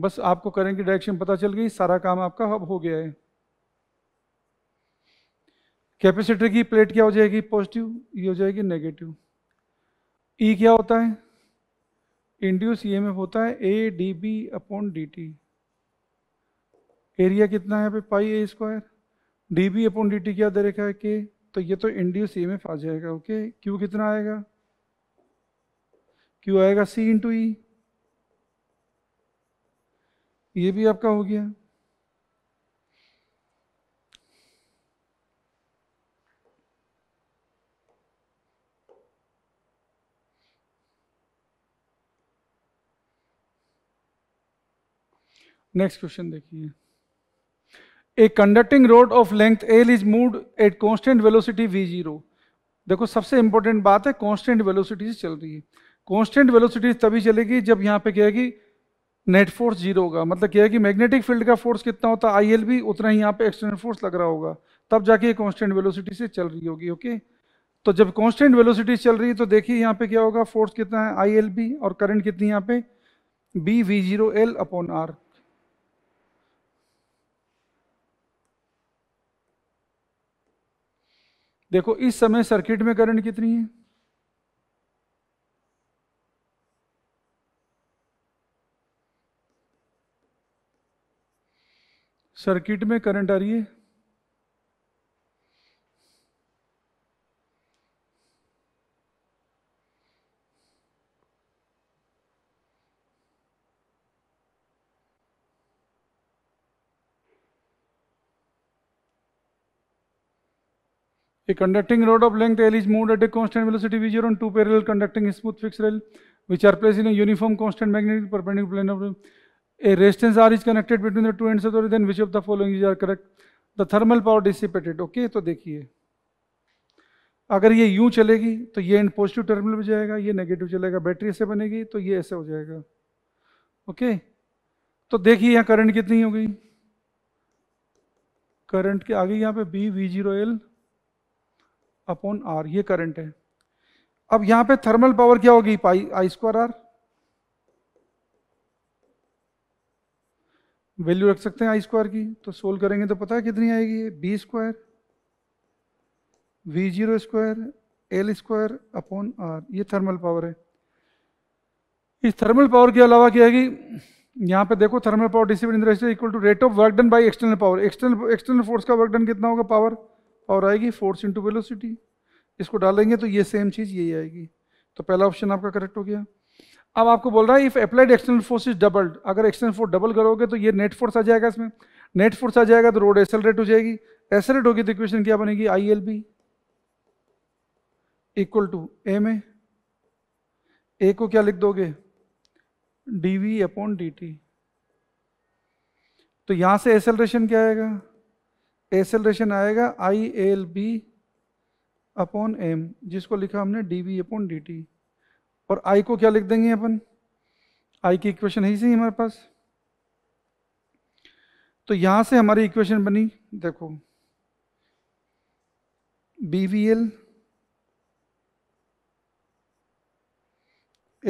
बस आपको करंट की डायरेक्शन पता चल गई सारा काम आपका अब हो गया है कैपेसिटर की प्लेट क्या हो जाएगी पॉजिटिव ये हो जाएगी नेगेटिव ई e क्या होता है इंड्यूस ईएमएफ e होता है A D B upon D T area कितना है पे pi a square D B upon D T क्या दे रखा है के तो ये तो इंड्यूस ईएमएफ e आ जाएगा ओके क्यू कितना आएगा क्यू आएगा सी इंटू ई ये भी आपका हो गया नेक्स्ट क्वेश्चन देखिए conducting rod of length L is move at constant velocity V zero देखो सबसे इंपॉर्टेंट बात है कॉन्स्टेंट वेलोसिटी से चल रही है कॉन्स्टेंट वेलोसिटी तभी चलेगी जब यहाँ पे क्या है नेट फोर्स जीरो होगा मतलब क्या है कि मैग्नेटिक फील्ड का फोर्स कितना होता है आई एल भी उतना ही यहाँ पे एक्सटर्नल फोर्स लग रहा होगा तब जाके ये कॉन्स्टेंट वेलोसिटी से चल रही होगी ओके तो जब कॉन्स्टेंट वेलोसिटी चल रही है तो देखिए यहाँ पे क्या होगा फोर्स कितना है आई और करंट कितनी यहाँ पे B V zero L upon R देखो इस समय सर्किट में करंट कितनी है सर्किट में करंट आ रही है A conducting rod of length L is moved at a constant velocity V0 on two parallel conducting smooth fixed rail which are placed in a uniform constant magnetic perpendicular plane of a resistance R is connected between the two ends of the resistor then which of the following is are correct? The thermal power dissipated. Okay okay, तो देखिए अगर ये यूं चलेगी तो ये and positive terminal में जाएगा ये नेगेटिव चलेगा बैटरी ऐसे बनेगी तो ये ऐसे हो जाएगा ओके okay? तो देखिए यहाँ current कितनी हो गई करंट के आगे यहाँ पे B V zero L upon R ये करंट है अब यहाँ पे थर्मल पावर क्या होगी pi I square R value रख सकते हैं आई स्क्वायर की तो सोल्व करेंगे तो पता है कितनी आएगी B square V zero square L square upon R ये थर्मल पावर है इस थर्मल पावर के अलावा क्या है कि यहाँ पे देखो thermal power discipline industry equal to rate of work done by external power external external force का वर्क डन कितना होगा पावर पावर आएगी फोर्स इंटू वेलोसिटी इसको डालेंगे तो ये सेम चीज़ यही आएगी तो पहला ऑप्शन आपका करेक्ट हो गया अब आपको बोल रहा है if applied external force is doubled अगर एक्सटर्नल फोर्स डबल करोगे तो ये नेट फोर्स आ जाएगा इसमें नेट फोर्स आ जाएगा तो रोड एसलरेट हो जाएगी एसलरेट होगी तो इक्वेशन क्या बनेगी I L B equal to M A A को क्या लिख दोगे D V upon D T तो यहां से एसलरेशन क्या आएगा एसलरेशन आएगा I L B upon M जिसको लिखा हमने D V upon D T और आई को क्या लिख देंगे अपन आई की इक्वेशन है सही हमारे पास तो यहां से हमारी इक्वेशन बनी देखो B V L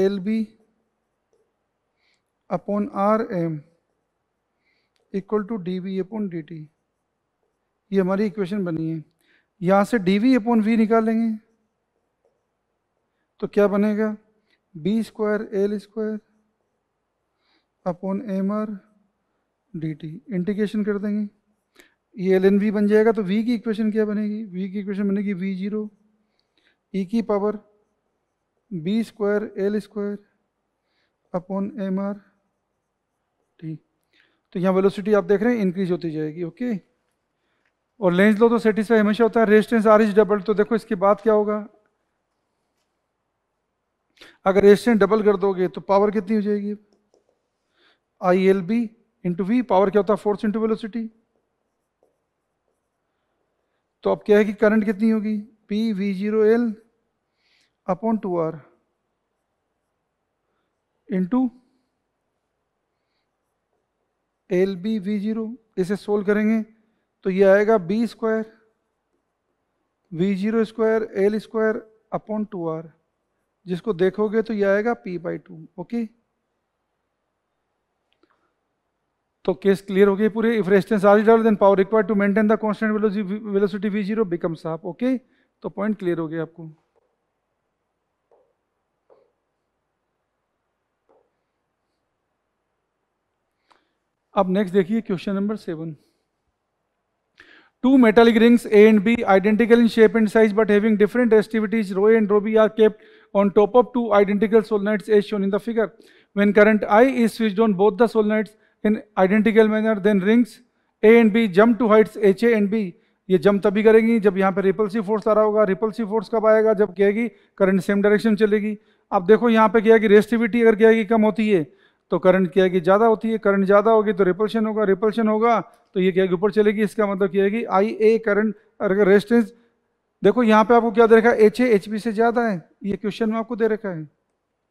L B upon R M equal to D V upon D T ये हमारी इक्वेशन बनी है यहां से डी वी अपॉन वी निकालेंगे तो क्या बनेगा B square L square upon M R D T integration कर देंगे ये एल एन वी बन जाएगा तो वी की इक्वेशन क्या बनेगी वी की इक्वेशन बनेगी वी जीरो ई की power B square L square upon M R T तो यहाँ वेलोसिटी आप देख रहे हैं इंक्रीज होती जाएगी ओके और लेंस लो तो सेटिस्फाई हमेशा होता है रेजिस्टेंस आर इज डबल तो देखो इसके बाद क्या होगा अगर रेजिस्टेंस डबल कर दोगे तो पावर कितनी हो जाएगी I L B into V power क्या होता है फोर्स इंटू वेलोसिटी तो अब क्या है कि करंट कितनी होगी P V zero L upon two R into L B V zero इसे सोल्व करेंगे तो ये आएगा B square V zero square L square upon two R जिसको देखोगे तो यह आएगा पी बाई टू ओके तो केस क्लियर हो गई पूरे if resistance R is then power required to maintain the constant velocity V zero become साफ ओके तो पॉइंट क्लियर हो गया आपको अब नेक्स्ट देखिए question number seven two metallic rings A and B identical in shape and size but having different resistivities rho and rho B are kept on top of two identical solenoids as shown in the figure. When current I is switched on both the solenoids in identical manner, then rings A and B jump to heights H A and B. ये jump तभी करेंगी जब यहाँ पे repulsive force आ रहा होगा repulsive force कब आएगा जब कहेगी करंट सेम डायरेक्शन चलेगी अब देखो यहाँ पे क्या है कि रेस्टिविटी अगर क्या है कि कम होती है तो करंट क्या है कि ज़्यादा होती है करंट ज़्यादा होगी तो रिपल्शन होगा रिपल्शन होगा तो ये क्या है ऊपर चलेगी इसका मतलब क्या है कि आई ए करंट अगर रेस्टेंस देखो यहां पे आपको क्या दे रखा है एच एच बी से ज्यादा है ये क्वेश्चन में आपको दे रखा है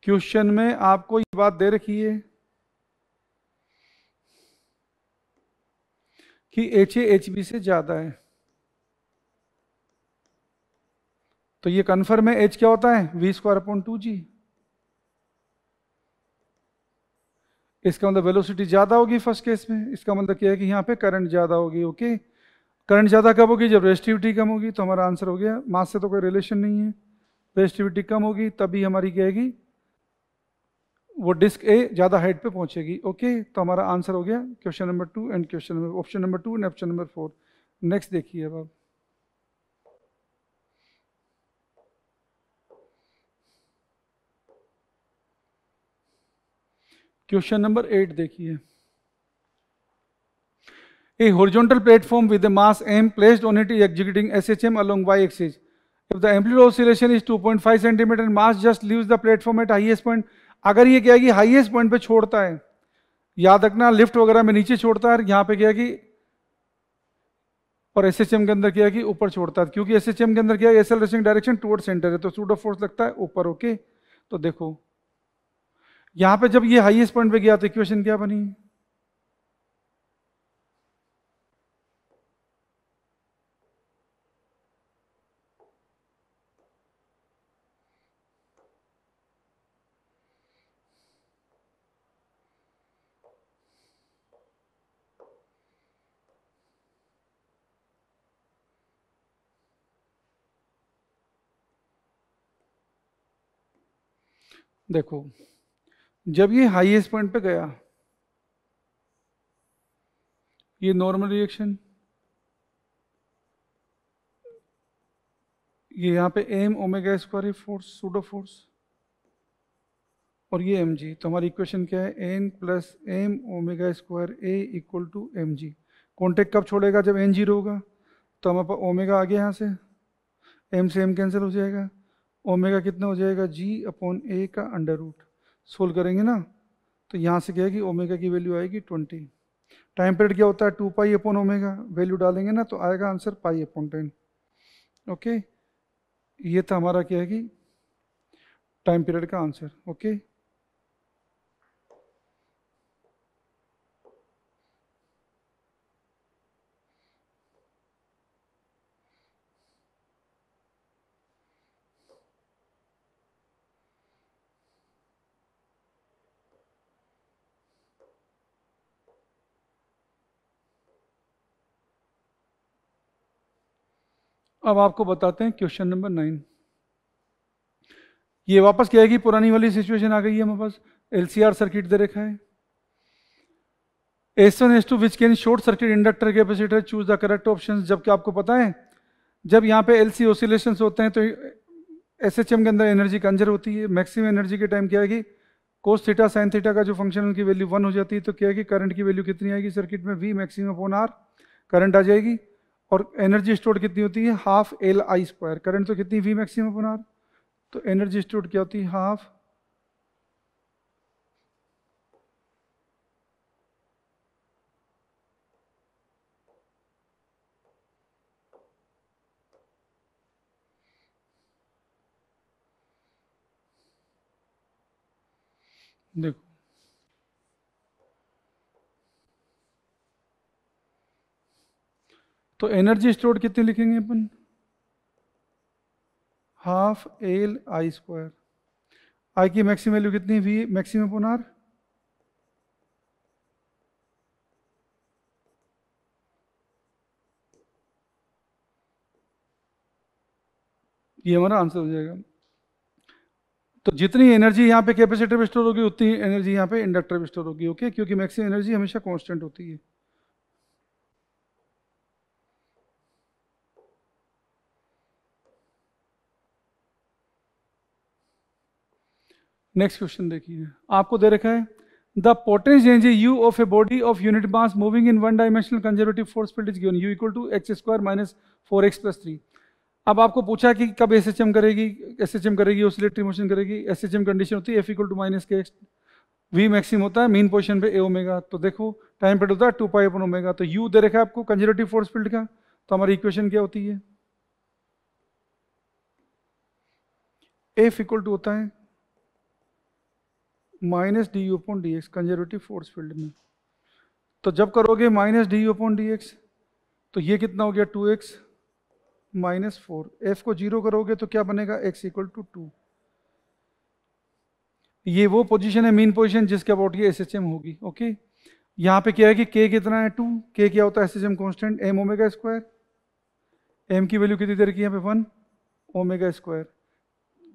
क्वेश्चन में आपको ये बात दे रखी है कि एच एच बी से ज्यादा है तो ये कन्फर्म है एच क्या होता है V square upon two G इसका मतलब वेलोसिटी ज्यादा होगी फर्स्ट केस में इसका मतलब क्या है कि यहां पे करंट ज्यादा होगी ओके okay? करंट ज़्यादा कब होगी जब रेस्टिविटी कम होगी तो हमारा आंसर हो गया मास से तो कोई रिलेशन नहीं है रेस्टिविटी कम होगी तभी हमारी क्या आएगी वो डिस्क ए ज़्यादा हाइट पे पहुंचेगी ओके तो हमारा आंसर हो गया question number two and question number option number two and option number four next देखिए अब आप क्वेश्चन नंबर एट देखिए A horizontal platform with a mass m placed on it is executing SHM along y-axis. If the amplitude oscillation is 2.5 centimeter and mass just leaves the platform at highest point, अगर ये क्या है कि highest point पे छोड़ता है याद रखना लिफ्ट वगैरह में नीचे छोड़ता है यहाँ पे क्या है कि और एस के अंदर क्या है कि ऊपर छोड़ता है क्योंकि एस एच एम के अंदर क्या है एसेलरेशन डायरेक्शन टूवर्ड सेंटर है तो सूट ऑफ फोर्स लगता है ऊपर ओके तो देखो यहाँ पे जब ये हाईएस्ट पॉइंट पे गया तो इक्वेशन क्या बनी देखो जब ये हाईएस्ट पॉइंट पे गया ये नॉर्मल रिएक्शन ये यहाँ पे एम ओमेगा स्क्वायर है फोर्स सूडो फोर्स और ये एम जी तो हमारी इक्वेशन क्या है N plus M omega square A equal to M G contact कब छोड़ेगा जब एन जीरो होगा तो हमारे पास ओमेगा आ गया यहाँ से एम से एम कैंसिल हो जाएगा ओमेगा कितना हो जाएगा जी अपॉन ए का अंडर रूट सोल्व करेंगे ना तो यहाँ से क्या है कि ओमेगा की वैल्यू आएगी ट्वेंटी टाइम पीरियड क्या होता है two pi upon omega value डालेंगे ना तो आएगा answer pi upon ten okay ये था हमारा क्या है कि टाइम पीरियड का आंसर ओके अब आपको बताते हैं क्वेश्चन नंबर नाइन ये वापस क्या है कि पुरानी वाली सिचुएशन आ गई है हमारे पास एलसीआर सर्किट दे रखा है S one S two which can short circuit inductor capacitor choose the correct option जबकि आपको पता है जब यहाँ पे एल सी ओसिलेशन होते हैं तो एस एच एम के अंदर एनर्जी कंजर होती है मैक्सिमम एनर्जी के टाइम क्या आएगी कोस थीटा साइन थीटा का जो फंक्शन उनकी वैल्यू वन हो जाती है तो क्या है कि करंट की वैल्यू कितनी आएगी सर्किट में V maximum upon R current आ जाएगी और एनर्जी स्टोर कितनी होती है half L I square current तो कितनी वी मैक्सिमम अपन आर तो एनर्जी स्टोर क्या होती है हाफ देखो तो एनर्जी स्टोर्ड कितनी लिखेंगे upon half L I square I की मैक्सिमम वैल्यू कितनी वी मैक्सिमम अपन आर ये हमारा आंसर हो जाएगा तो जितनी एनर्जी यहाँ पे कैपेसिटर में स्टोर होगी उतनी एनर्जी यहाँ पे इंडक्टर में स्टोर होगी ओके क्योंकि मैक्सिमम एनर्जी हमेशा कांस्टेंट होती है नेक्स्ट क्वेश्चन देखिए आपको दे रखा है the potential energy U of a body of unit mass moving in one dimensional conservative force field is given U equal to H square minus four X plus three अब आपको पूछा कि कब एस एच एम करेगी S H M करेगी oscillatory motion करेगी S H M condition होती है F equal to minus K X V maximum होता है मेन पोजिशन पे ए ओमेगा तो देखो टाइम पेड होता है टू पाई अपन ओमेगा तो यू दे रखा है आपको कंजर्वेटिव फोर्स फील्ड का तो हमारी इक्वेशन क्या होती है एफ इक्वल टू होता है minus D U upon D X conservative force field में तो जब करोगे minus D U upon D X तो ये कितना हो गया two X minus four F को जीरो करोगे तो क्या बनेगा एक्स इक्वल टू टू ये वो पोजीशन है मेन पोजीशन जिसके अबाउट ये एस एच एम होगी ओके यहाँ पे क्या है कि के कितना है टू के क्या होता है S H M constant M omega square M की वैल्यू कितनी देर की यहाँ पे वन ओमेगा स्क्वायर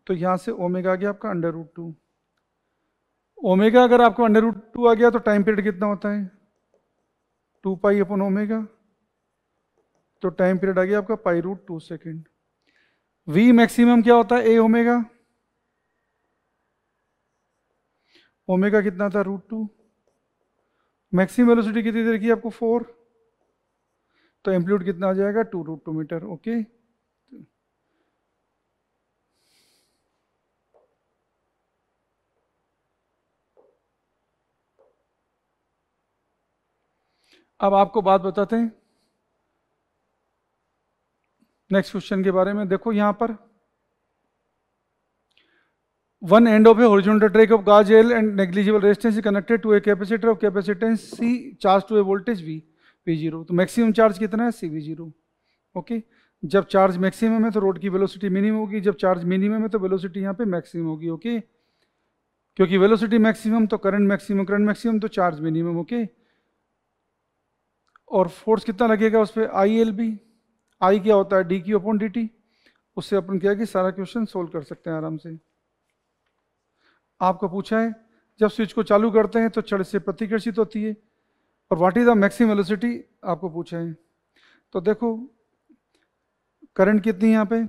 तो यहाँ से ओमेगा आ गया आपका अंडर रूट टू ओमेगा अगर आपको अंडर रूट टू आ गया तो टाइम पीरियड कितना होता है टू पाई अपन ओमेगा तो टाइम पीरियड आ गया आपका pi root two second V maximum क्या होता है ए ओमेगा ओमेगा कितना था रूट टू मैक्सिमम वेलोसिटी कितनी देर की आपको फोर तो एम्पलीट कितना आ जाएगा two root two metre okay अब आपको बात बताते हैं नेक्स्ट क्वेश्चन के बारे में देखो यहां पर one end of a track of of gauge L and negligible resistance connected to a capacitor of capacitance C charge to a voltage V V zero तो मैक्सिमम चार्ज कितना है सी वी जीरो ओके जब charge maximum है तो road की velocity minimum होगी जब charge minimum है तो वेलोसिटी यहाँ पे मैक्सिमम होगी ओके क्योंकि वेलोसिटी मैक्सिमम तो करंट मैक्सिमम करंट मैक्सिमम तो चार्ज मिनिमम ओके okay? और फोर्स कितना लगेगा उस पर आई एल बी आई क्या होता है D Q upon D T उससे अपन क्या कि सारा क्वेश्चन सोल्व कर सकते हैं आराम से आपको पूछा है जब स्विच को चालू करते हैं तो छड़ से प्रतिकर्षित होती है और what is the maximum velocity आपको पूछा है तो देखो करंट कितनी है यहाँ पे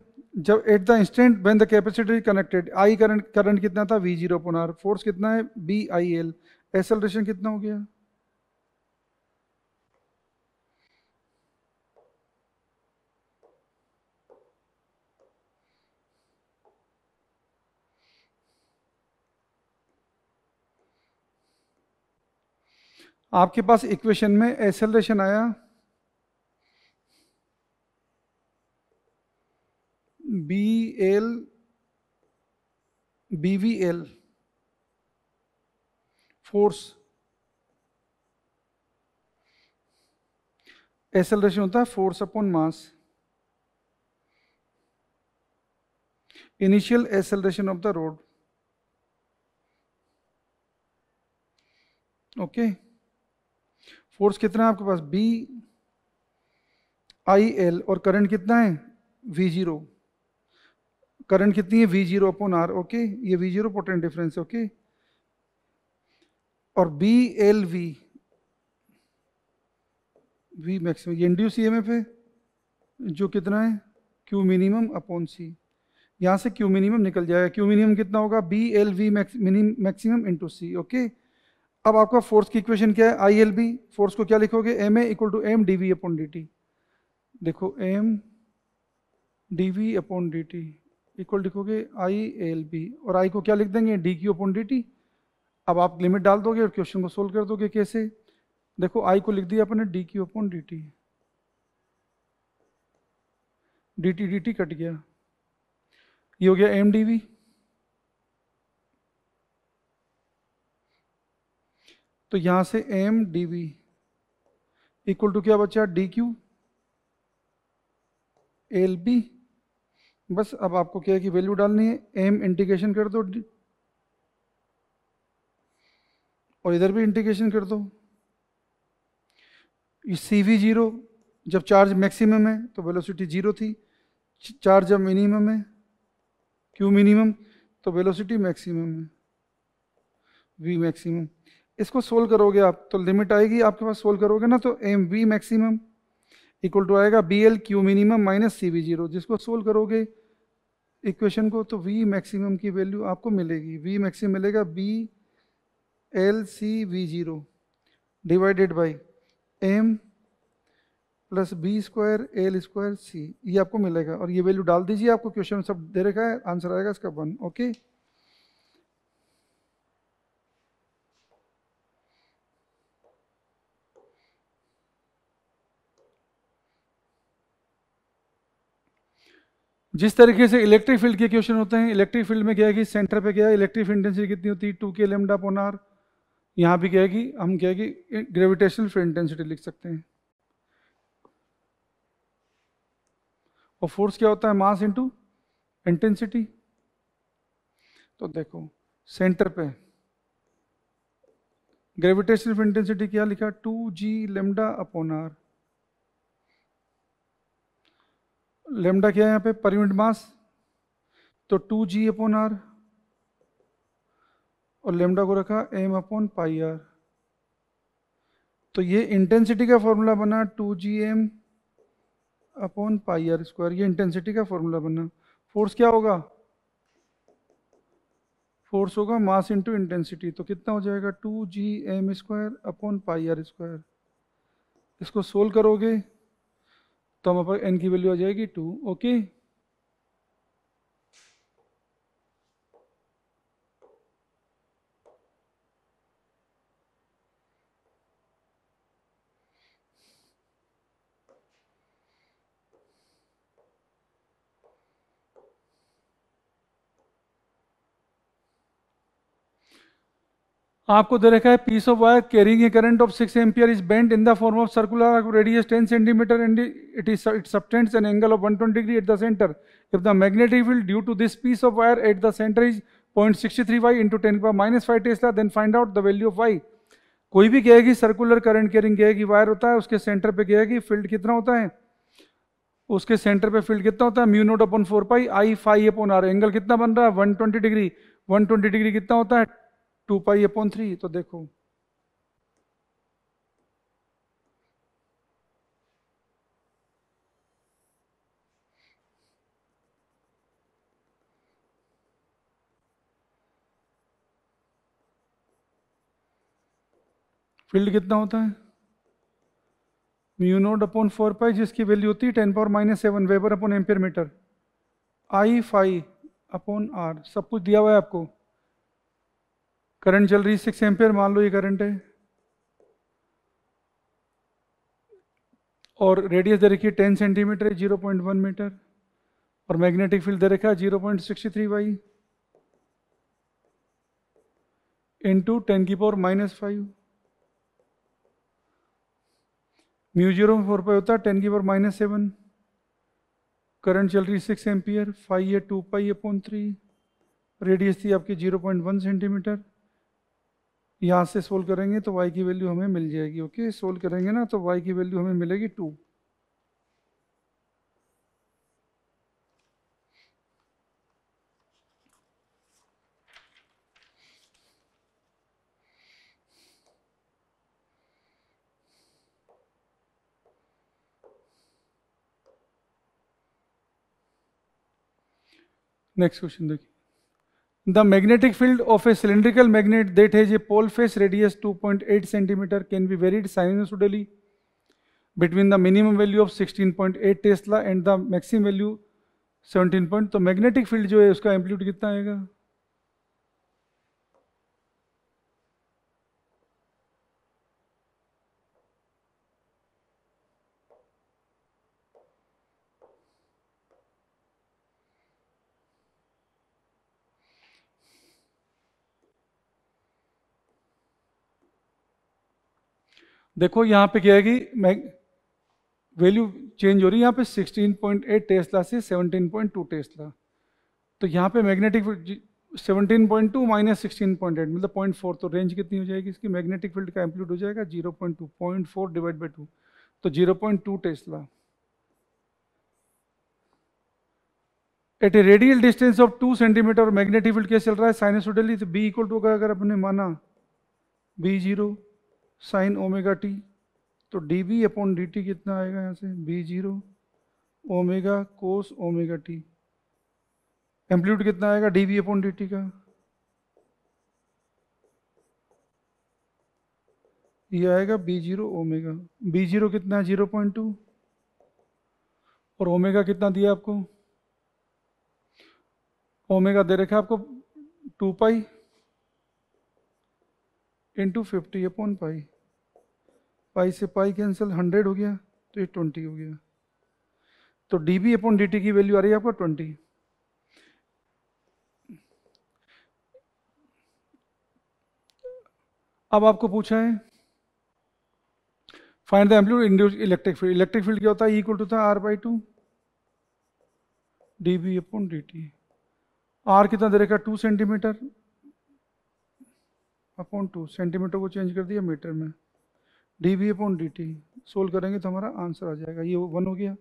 जब at the instant when the capacitor is connected I current current कितना था वी जीरो पोनार फोर्स कितना है बी आई एल एसलरेशन कितना हो गया आपके पास इक्वेशन में एसेलरेशन आया B L B V L force acceleration होता है force upon mass initial acceleration of the rod okay okay. Force कितना है आपके पास बी आई एल और करंट कितना है वी जीरो करंट कितनी है V zero upon R okay ये V zero potential difference okay और B L V V maximum ये इंड्यूस ई एम एफ है जो कितना है क्यू मिनिमम अपॉन सी यहाँ से क्यू मिनिमम निकल जाएगा क्यू मिनिमम कितना होगा B L V maximum into C okay अब आपका फोर्स की इक्वेशन क्या है आई एल बी फोर्स को क्या लिखोगे M A equal to M D V upon D T देखो M D V upon D T equal लिखोगे आई एल बी और आई को क्या लिख देंगे D Q upon D T अब आप लिमिट डाल दोगे और क्वेश्चन को सोल्व कर दोगे कैसे देखो आई को लिख दिया अपने D Q upon D T D T D T cut गया ये हो गया एम डी वी तो यहां से M D V equal to क्या बचा डी क्यू एल बी बस अब आपको क्या की वैल्यू डालनी है एम इंटीग्रेशन कर दो और इधर भी इंटीग्रेशन कर दो सी वी जीरो जब चार्ज मैक्सिमम है तो वेलोसिटी जीरो थी चार्ज जब मिनिमम है क्यू मिनिमम तो वेलोसिटी मैक्सिमम है वी मैक्सिमम इसको सोल्व करोगे आप तो लिमिट आएगी आपके पास सोल्व करोगे ना तो M V maximum equal to आएगा B L Q minimum minus C V zero जिसको सोल्व करोगे इक्वेशन को तो वी मैक्सिमम की वैल्यू आपको मिलेगी वी मैक्सिमम मिलेगा B L C V zero divided by M plus B square L square C ये आपको मिलेगा और ये वैल्यू डाल दीजिए आपको क्वेश्चन सब दे रखा है आंसर आएगा इसका वन ओके जिस तरीके से इलेक्ट्रिक फील्ड के क्वेश्चन होते हैं इलेक्ट्रिक फील्ड में क्या है कि सेंटर पे क्या है इलेक्ट्रिक इंटेंसिटी कितनी होती है टू के लेमडा पोनार यहाँ भी क्या है कि हम क्या है कि ग्रेविटेशनल फील्ड इंटेंसिटी लिख सकते हैं और फोर्स क्या होता है मास इंटू इंटेंसिटी तो देखो सेंटर पे ग्रेविटेशनल इंटेंसिटी क्या लिखा two G lambda upon R lambda क्या है यहाँ पे पर यूनिट मास तो टू जी अपॉन आर और लेमडा को रखा एम अपॉन पाई आर तो ये इंटेंसिटी का फॉर्मूला बना two G M upon pi R square ये इंटेंसिटी का फॉर्मूला बना फोर्स क्या होगा फोर्स होगा मास इंटू इंटेंसिटी तो कितना हो जाएगा two G M square upon pi R square इसको सोल्व करोगे तो हमारे पास एन की वैल्यू आ जाएगी टू ओके आपको दे रखा है piece of wire carrying a current of six ampere is bend in the form of circular radius ten centimetre and it is it subtends an angle of one twenty degree at the centre if the magnetic field due to this piece of wire at the centre is point sixty three Y into ten power minus five tesla then find out the value of Y कोई भी कहेगी circular current carrying कहेगी wire होता है उसके centre पर कहेगी field कितना होता है उसके सेंटर पर फील्ड कितना होता है mu naught upon four pi I five upon R angle कितना बन रहा है one twenty degree one twenty degree कितना होता है टू पाई अपॉन थ्री तो देखो फील्ड कितना होता है mu naught upon four pi जिसकी वैल्यू होती है ten power minus seven weber upon ampere metre I phi upon R सब कुछ दिया हुआ है आपको करंट चल रही है सिक्स एम्पेयर मान लो ये करंट है और रेडियस दे रखी है टेन सेंटीमीटर है जीरो पॉइंट वन मीटर और मैग्नेटिक फील्ड दे रखा है zero point sixty three Y into ten की power minus five mu zero में फोर पाई होता है टेन की पावर माइनस सेवन करंट चल रही सिक्स एम्पियर फाइव ये two pi point three radius थी आपकी जीरो पॉइंट वन सेंटीमीटर यहाँ से सोल्व करेंगे तो y की वैल्यू हमें मिल जाएगी ओके सोल्व करेंगे ना तो y की वैल्यू हमें मिलेगी टू नेक्स्ट क्वेश्चन देखिए The magnetic field of a cylindrical magnet that has a pole face radius 2.8 centimeter can be varied sinusoidally between the minimum value of 16.8 tesla and the maximum value 17. Point तो magnetic field जो है उसका amplitude कितना आएगा देखो यहाँ पे क्या है कि मैं वैल्यू चेंज हो रही है यहाँ पे 16.8 टेस्ला से 17.2 टेस्ला तो यहाँ पे मैग्नेटिक 17.2 माइनस 16.8 मतलब पॉइंट फोर तो रेंज कितनी हो जाएगी इसकी मैग्नेटिक फील्ड का एम्पलीट हो जाएगा zero point four divide by two तो two tesla at a radial distance of two centimetre और मैग्नेटिक फील्ड क्या चल रहा है साइनसोडली तो बी इक्वल टू अगर अपने माना B zero sine omega T तो D B upon D T कितना आएगा यहाँ से B zero omega cos omega T amplitude कितना आएगा D B upon D T का ये आएगा B zero omega B zero कितना है जीरो पॉइंट टू और ओमेगा कितना दिया आपको ओमेगा दे रखा आपको two pi into fifty upon pi pi से पाई कैंसिल हंड्रेड हो गया तो ये ट्वेंटी हो गया तो D B upon D T की वैल्यू आ रही है आपका ट्वेंटी अब आपको पूछा है find the amplitude electric field electric field क्या होता है इक्वल टू था R by two D B upon D T R कितना दे रखा two centimetre upon two centimetre को चेंज कर दिया मीटर में D V upon D T solve करेंगे तो हमारा आंसर आ जाएगा ये वन हो गया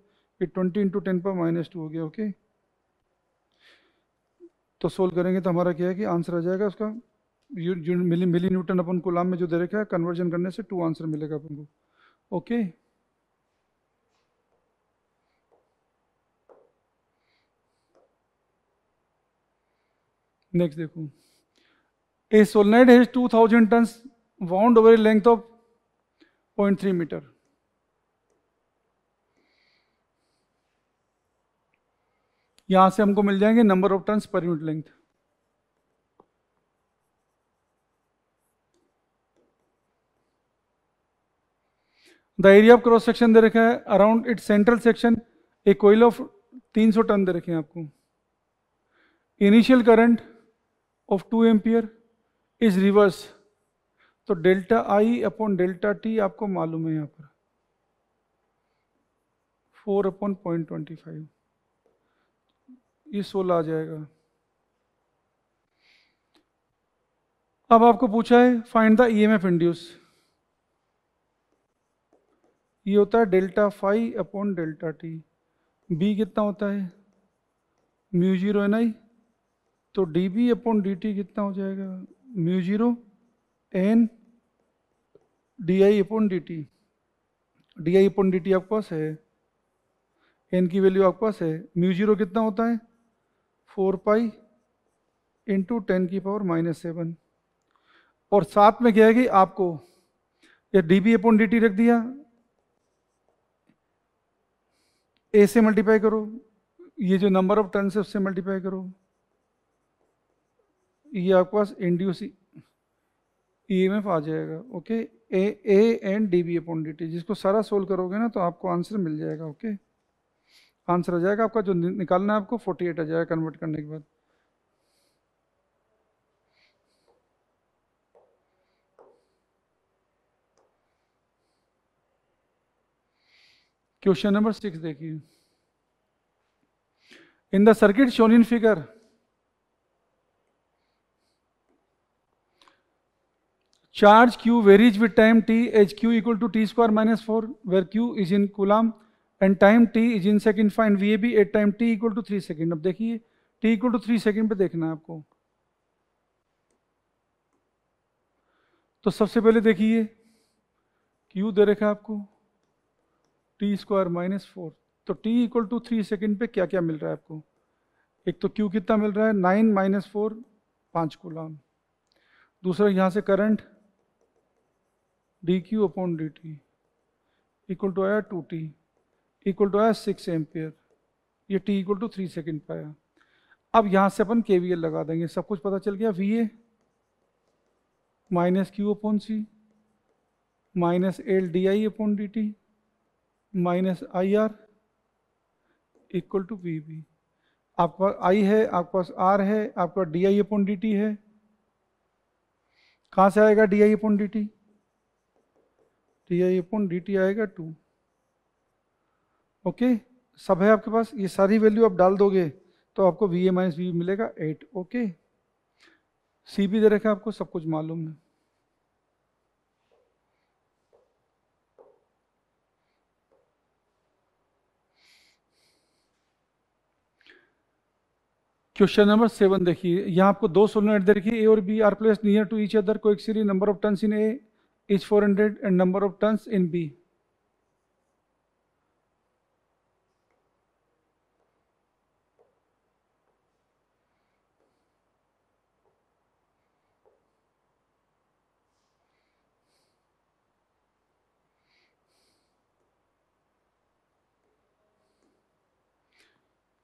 ये ट्वेंटी इंटू टेन पर माइनस टू हो गया ओके तो सोल्व करेंगे तो हमारा क्या है कि आंसर आ जाएगा उसका मिली मिली न्यूटन अपन गुलाम में जो दे रखा है कन्वर्जन करने से टू आंसर मिलेगा अपन को ओके नेक्स्ट देखो A solenoid has 2000 turn wound over length of 0.3 meter. यहां से हमको मिल जाएंगे number of turns per unit length the area of cross section दे रखा है अराउंड इट सेंट्रल सेक्शन एक कोयल ऑफ 300 टन दे रखे हैं आपको initial current of 2 ampere is reverse तो delta I upon delta T आपको मालूम है यहाँ पर four upon point twenty five ये सोलह आ जाएगा अब आपको पूछा है फाइंड द ईएमएफ इंड्यूस ये होता है delta five upon delta T B कितना होता है म्यू जीरो एन आई तो D B upon D T कितना हो जाएगा mu zero N D I upon D T D I upon D T आपके पास है एन की वैल्यू आपके पास है म्यू जीरो कितना होता है फोर पाई इंटू टेन की पावर माइनस सेवन और साथ में क्या है कि आपको ये D B upon D T रख दिया ए से मल्टीप्लाई करो ये जो नंबर ऑफ टर्न्स है उससे मल्टीप्लाई करो ये आपके पास इंड्यूसी ई एम एफ आ जाएगा okay A A and D B upon D T जिसको सारा सोल्व करोगे ना तो आपको आंसर मिल जाएगा ओके आंसर आ जाएगा आपका जो निकालना है आपको फोर्टी एट आ जाएगा कन्वर्ट करने के बाद क्वेश्चन नंबर सिक्स देखिए in the circuit shown in figure charge q varies with time t as q equal to t square minus 4 where q is in coulomb and time t is in second find vab at time t equal to 3 second अब देखिए t equal to 3 second पे देखना है आपको तो सबसे पहले देखिए q दे रखा है आपको t स्क्वायर माइनस फोर तो t equal to three second पे क्या क्या मिल रहा है आपको एक तो q कितना मिल रहा है नाइन माइनस फोर पाँच गुलाम दूसरा यहाँ से current D Q upon D T equal to आया टू टी इक्वल टू आया सिक्स एम्पियर ये T equal to three second पर आया अब यहाँ से अपन के लगा देंगे सब कुछ पता चल गया V A minus Q upon C minus L D I upon D T minus I R equal to V B आपके पास आई है आपके पास आर है आपका D I upon D T है कहाँ से आएगा D I upon D T T I upon D T आएगा टू ओके सब है आपके पास ये सारी वैल्यू आप डाल दोगे तो आपको वी ए माइनस वी मिलेगा एट ओके सी भी दे रखा आपको सब कुछ मालूम है क्वेश्चन नंबर सेवन देखिए यहाँ आपको दो एट दे रखिए ए और B are place near to each other को एक सीरी number of turn in A is 400 and number of tons in B.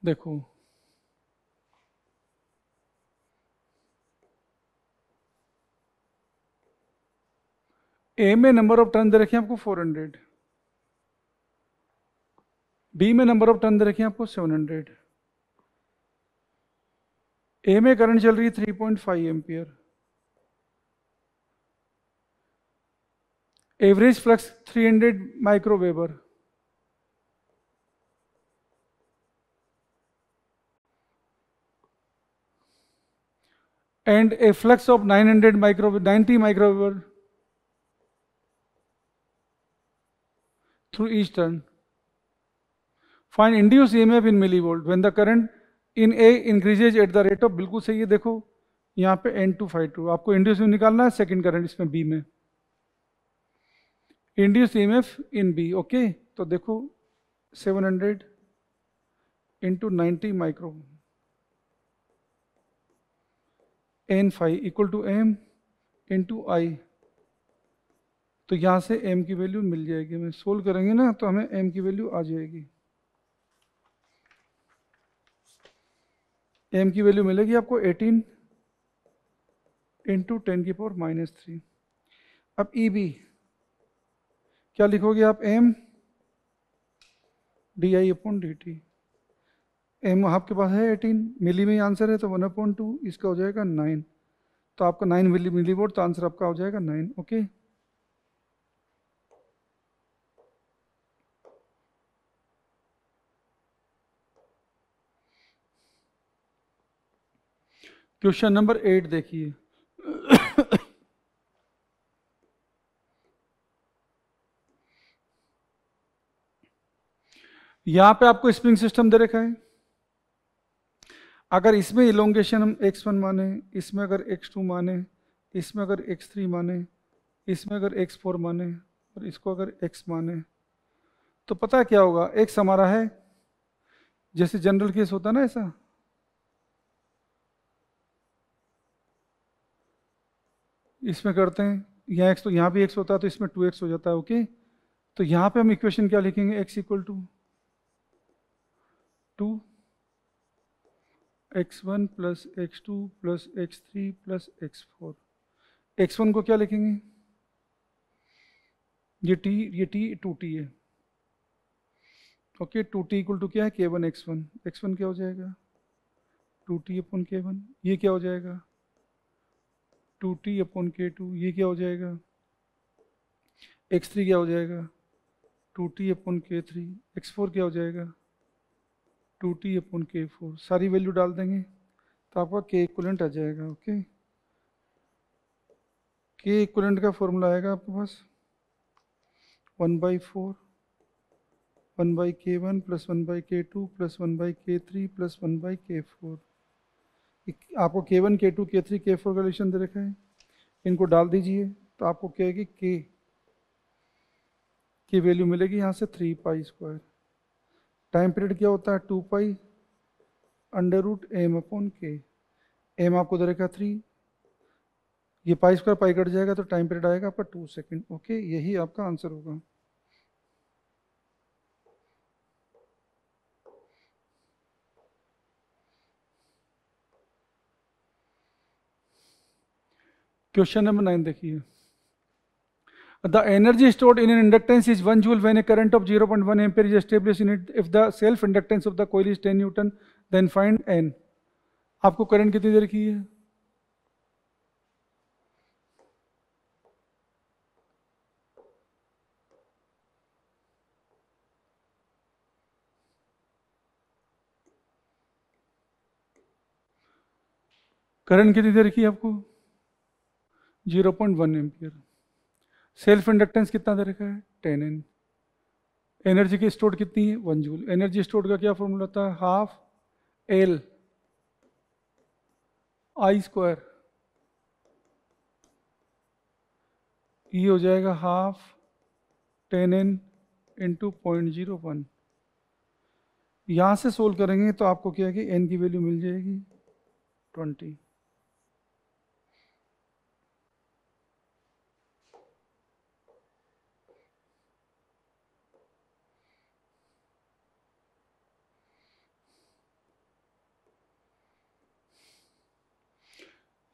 देखो ए में नंबर ऑफ टर्न दे रखे हैं आपको 400, बी में नंबर ऑफ टर्न दे रखे हैं आपको 700, ए में करंट चल रही है 3.5 point average flux 300 hundred microweber and a flux of 900 hundred micro ninety microweber through each turn. Find induced EMF in millivolt when the current in A increases at the rate of बिल्कुल सही है देखो यहाँ पे 2 आपको induced EMF निकालना है second current इसमें B में induced EMF in B okay? तो देखो 700 into 90 micro N phi equal to M into I तो यहाँ से m की वैल्यू मिल जाएगी हमें सोल्व करेंगे ना तो हमें m की वैल्यू आ जाएगी m की वैल्यू मिलेगी आपको 18 इंटू टेन की पावर माइनस थ्री अब ई e बी क्या लिखोगे आप M D I upon D T M आपके पास है एटीन मिली में आंसर है तो वन अपॉइंट टू इसका हो जाएगा नाइन तो आपका नाइन मिली मिली वोट तो आंसर आपका हो जाएगा nine okay question number eight देखिए यहां पे आपको स्प्रिंग सिस्टम दे रखा है अगर इसमें इलोंगेशन हम एक्स वन माने इसमें अगर एक्स टू माने इसमें अगर एक्स थ्री माने इसमें अगर एक्स फोर माने और इसको अगर एक्स माने तो पता क्या होगा एक्स हमारा है जैसे जनरल केस होता है ना ऐसा इसमें करते हैं यहाँ एक्स तो यहाँ भी एक्स होता है तो इसमें टू एक्स हो जाता है ओके तो यहाँ पे हम इक्वेशन क्या लिखेंगे X equal to two X one plus X two plus X three plus X four X one को क्या लिखेंगे ये टी ये टी टू टी है okay two T equal to क्या है K one X one X one क्या हो जाएगा टू टी अपन के वन ये क्या हो जाएगा two T upon K two ये क्या हो जाएगा एक्स थ्री क्या हो जाएगा two T upon K three X four क्या हो जाएगा two T upon K four सारी वैल्यू डाल देंगे तो आपका के इक्वलेंट आ जाएगा ओके के इक्वलेंट का फॉर्मूला आएगा आपके पास one by four one by K one plus one by K two plus one by K three plus one by K four आपको के वन के टू के थ्री के फोर का रिलेशन दे रखा है इनको डाल दीजिए तो आपको क्या है कि की वैल्यू मिलेगी यहाँ से three pi square time period क्या होता है two pi under root M upon K M आपको दे रखा थ्री ये पाई स्क्वायर पाई कट जाएगा तो टाइम पीरियड आएगा आपका टू सेकेंड ओके यही आपका आंसर होगा क्वेश्चन नंबर नाइन देखिए the energy stored in an inductance is one joule when a current of zero point one ampere is establish in it if the self inductance of the coil is ten newton then find an आपको current कितनी देर रखी है current कितनी देर रखी है आपको zero point one ampere self inductance कितना दे रखा है टेन एन एनर्जी की स्टोर कितनी है वन जूल एनर्जी स्टोर का क्या फॉर्मूला था हाफ एल आई स्क्वायर ये हो जाएगा half ten N into point zero one यहाँ से सोल्व करेंगे तो आपको क्या है कि एन की वैल्यू मिल जाएगी ट्वेंटी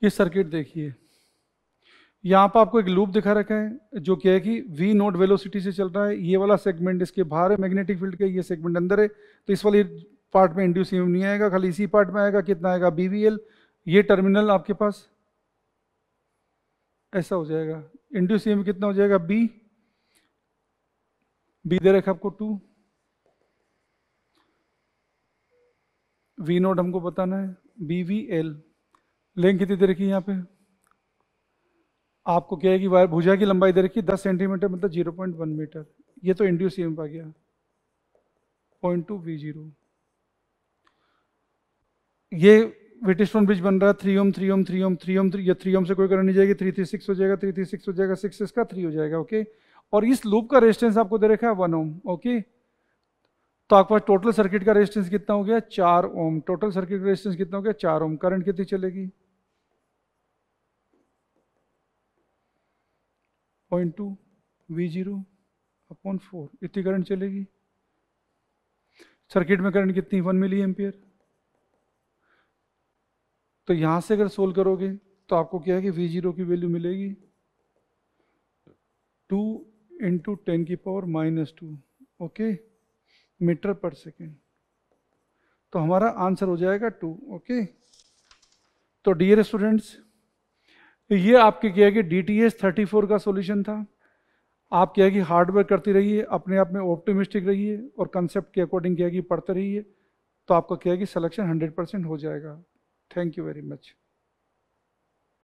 ये सर्किट देखिए यहाँ पर आपको एक लूप दिखा रखा है जो क्या है कि वी नोट वेलोसिटी से चल रहा है ये वाला सेगमेंट इसके बाहर है मैग्नेटिक फील्ड के ये सेगमेंट अंदर है तो इस वाले पार्ट में इंड्यूस नहीं आएगा खाली इसी पार्ट में आएगा कितना आएगा बीवीएल ये टर्मिनल आपके पास ऐसा हो जाएगा इंड्यूस ईएमएफ कितना हो जाएगा बी बी दे रखा आपको टू वी नोट हमको बताना है बी वी एल लेंथ कितनी दे रखी है यहाँ पे आपको क्या है कि वायर भुजा की लंबाई दे रखी दस सेंटीमीटर मतलब जीरो पॉइंट वन मीटर ये तो इंड्यूस ईएमएफ आ गया पॉइंट टू वी जीरो ये वेटिस्टोन ब्रिज बन रहा है three ohm three ohm three ohm three ohm three या थ्री ओम से कोई करंट नहीं जाएगी थ्री थ्री सिक्स हो जाएगा थ्री थ्री सिक्स हो जाएगा सिक्स इसका थ्री हो जाएगा ओके और इस लूप का रेजिस्टेंस आपको दे रखा है वन ओम ओके तो आपके पास टोटल सर्किट का रेजिस्टेंस कितना हो गया चार ओम टोटल सर्किट का रेजिस्टेंस कितना हो गया चार ओम करंट कितनी चलेगी point two V zero upon four इतनी करंट चलेगी सर्किट में करंट कितनी वन मिली एम्पियर तो यहां से अगर सोल्व करोगे तो आपको क्या है कि वी जीरो की वैल्यू मिलेगी टू इंटू टेन की power minus two okay meter पर सेकेंड तो हमारा आंसर हो जाएगा टू ओके तो डियर स्टूडेंट्स तो ये आपके क्या है कि D T S thirty four का सोल्यूशन था आप क्या है कि हार्डवेयर करती रहिए अपने आप में ऑप्टोमिस्टिक रहिए और कंसेप्ट के अकॉर्डिंग क्या है कि पढ़ते रहिए तो आपका क्या है कि सलेक्शन हंड्रेड परसेंट हो जाएगा थैंक यू वेरी मच